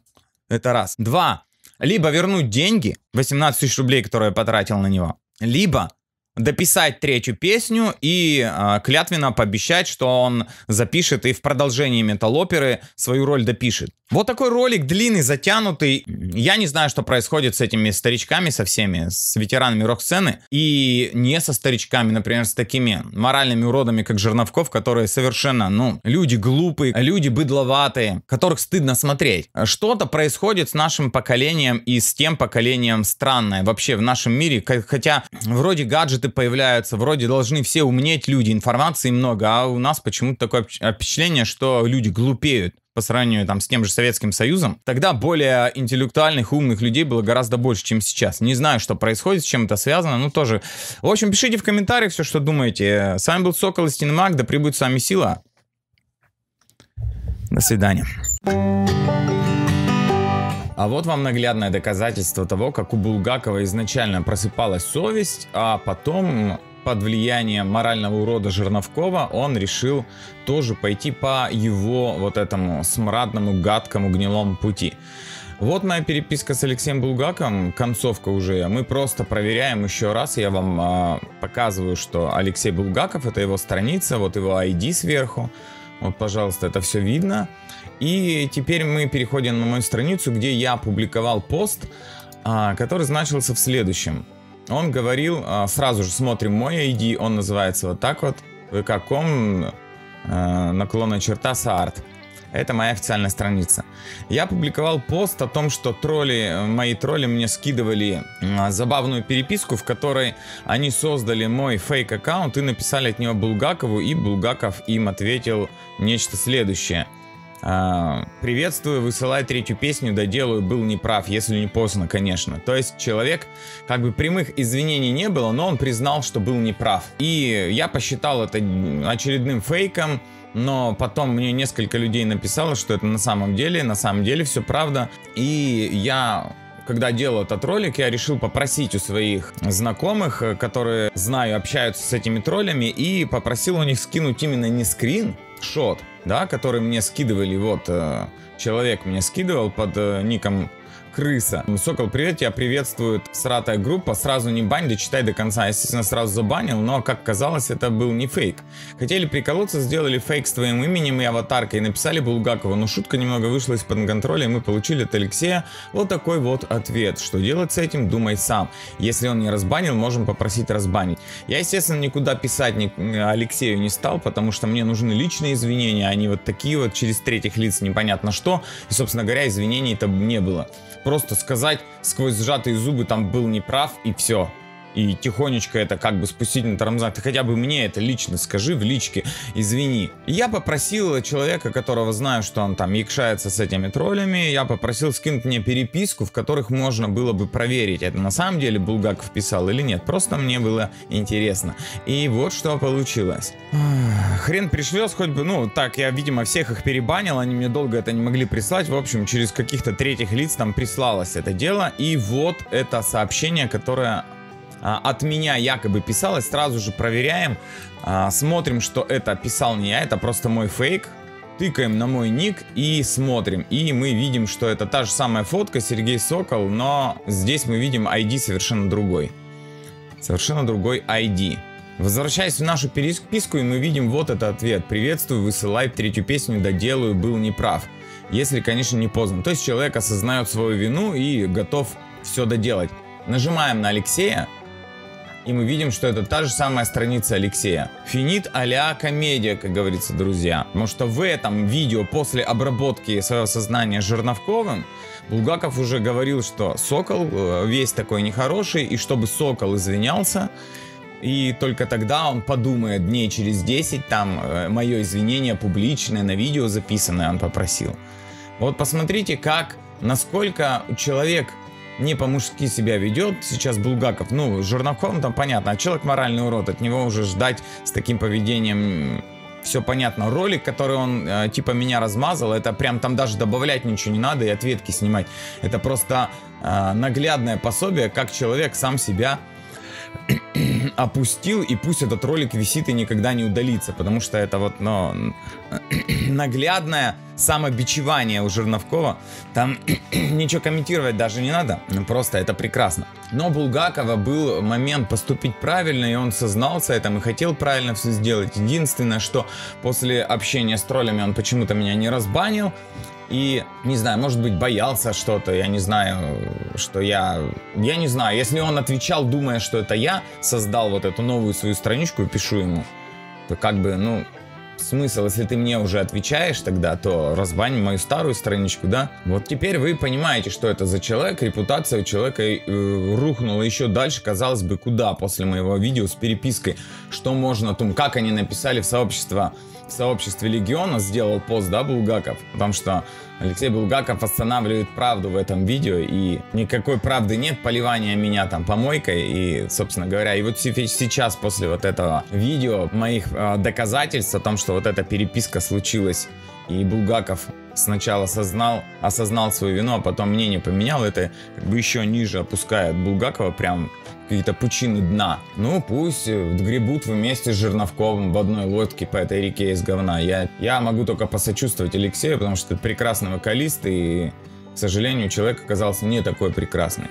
это раз. Два либо вернуть деньги, 18 тысяч рублей, которые я потратил на него, либо дописать третью песню и э, клятвенно пообещать, что он запишет и в продолжении металлоперы свою роль допишет. Вот такой ролик длинный, затянутый. Я не знаю, что происходит с этими старичками, со всеми, с ветеранами рок-сцены. И не со старичками, например, с такими моральными уродами, как Жерновков, которые совершенно, ну, люди глупые, люди быдловатые, которых стыдно смотреть. Что-то происходит с нашим поколением и с тем поколением странное вообще в нашем мире. Хотя вроде гаджет гаджеты появляются, вроде должны все умнеть люди, информации много, а у нас почему-то такое впечатление, что люди глупеют по сравнению там с тем же Советским Союзом, тогда более интеллектуальных, умных людей было гораздо больше, чем сейчас. Не знаю, что происходит, с чем это связано, но тоже. В общем, пишите в комментариях все, что думаете. С вами был Сокол и Стенмаг, да прибудет с вами сила. До свидания. А вот вам наглядное доказательство того, как у Булгакова изначально просыпалась совесть, а потом под влиянием морального урода Жерновкова он решил тоже пойти по его вот этому смрадному, гадкому, гнилому пути. Вот моя переписка с Алексеем Булгаком, концовка уже. Мы просто проверяем еще раз. Я вам а, показываю, что Алексей Булгаков это его страница, вот его ID сверху. Вот, пожалуйста, это все видно. И теперь мы переходим на мою страницу, где я опубликовал пост, а, который значился в следующем. Он говорил, а, сразу же смотрим мой ID, он называется вот так вот, vk.com, а, наклонная черта, саарт. Это моя официальная страница. Я публиковал пост о том, что тролли, мои тролли мне скидывали забавную переписку, в которой они создали мой фейк-аккаунт и написали от него Булгакову, и Булгаков им ответил нечто следующее – а, приветствую, высылай третью песню, доделаю, был неправ, если не поздно, конечно. То есть человек, как бы прямых извинений не было, но он признал, что был неправ. И я посчитал это очередным фейком, но потом мне несколько людей написало, что это на самом деле, на самом деле все правда. И я когда делал этот ролик, я решил попросить у своих знакомых, э, которые знаю, общаются с этими троллями, и попросил у них скинуть именно не скрин, шот, да, который мне скидывали, вот, э, человек мне скидывал под э, ником крыса. Сокол, привет, тебя приветствует сратая группа. Сразу не бань, дочитай до конца. Естественно, сразу забанил, но, как казалось, это был не фейк. Хотели приколоться, сделали фейк с твоим именем и аватаркой. Написали Булгакова, но ну, шутка немного вышла из-под контроля, и мы получили от Алексея вот такой вот ответ. Что делать с этим, думай сам. Если он не разбанил, можем попросить разбанить. Я, естественно, никуда писать ни... Э, Алексею не стал, потому что мне нужны личные извинения, а не вот такие вот через третьих лиц непонятно что. И, собственно говоря, извинений-то не было просто сказать сквозь сжатые зубы там был неправ и все и тихонечко это как бы спустить на тормозах. Ты хотя бы мне это лично скажи в личке, извини. Я попросил человека, которого знаю, что он там якшается с этими троллями, я попросил скинуть мне переписку, в которых можно было бы проверить, это на самом деле Булгаков писал или нет. Просто мне было интересно. И вот что получилось. Хрен пришлез, хоть бы, ну, так, я, видимо, всех их перебанил, они мне долго это не могли прислать. В общем, через каких-то третьих лиц там прислалось это дело. И вот это сообщение, которое а, от меня якобы писалось, сразу же проверяем, а, смотрим, что это писал не я, это просто мой фейк, тыкаем на мой ник и смотрим. И мы видим, что это та же самая фотка, Сергей Сокол, но здесь мы видим ID совершенно другой. Совершенно другой ID. Возвращаясь в нашу переписку, и мы видим вот этот ответ. Приветствую, высылай третью песню, доделаю, был неправ. Если, конечно, не поздно. То есть человек осознает свою вину и готов все доделать. Нажимаем на Алексея, и мы видим, что это та же самая страница Алексея. Финит а комедия, как говорится, друзья. Потому что в этом видео после обработки своего сознания Жерновковым Булгаков уже говорил, что Сокол э, весь такой нехороший, и чтобы Сокол извинялся, и только тогда он подумает дней через 10, там, э, мое извинение публичное, на видео записанное он попросил. Вот посмотрите, как, насколько человек не по-мужски себя ведет. Сейчас Булгаков, ну, Жирновком там понятно, а человек моральный урод, от него уже ждать с таким поведением все понятно. Ролик, который он э, типа меня размазал, это прям там даже добавлять ничего не надо и ответки снимать. Это просто э, наглядное пособие, как человек сам себя опустил, и пусть этот ролик висит и никогда не удалится, потому что это вот, ну, наглядное самобичевание у Жирновкова. Там ничего комментировать даже не надо, ну, просто это прекрасно. Но Булгакова был момент поступить правильно, и он сознался этом и хотел правильно все сделать. Единственное, что после общения с троллями он почему-то меня не разбанил, и, не знаю, может быть, боялся что-то, я не знаю, что я... Я не знаю, если он отвечал, думая, что это я создал вот эту новую свою страничку и пишу ему, то как бы, ну, смысл, если ты мне уже отвечаешь тогда, то разбань мою старую страничку, да? Вот теперь вы понимаете, что это за человек, репутация у человека э, рухнула еще дальше, казалось бы, куда после моего видео с перепиской, что можно, там, как они написали в сообщество, в сообществе Легиона сделал пост, да, Булгаков, потому что Алексей Булгаков останавливает правду в этом видео, и никакой правды нет поливания меня там помойкой, и, собственно говоря, и вот сейчас после вот этого видео моих э, доказательств о том, что вот эта переписка случилась, и Булгаков сначала осознал, осознал свою вину, а потом мнение поменял, это как бы еще ниже опускает Булгакова прям какие-то пучины дна. Ну, пусть э, гребут вместе с Жирновковым в одной лодке по этой реке из говна. Я, я могу только посочувствовать Алексею, потому что это прекрасный вокалист, и, к сожалению, человек оказался не такой прекрасный.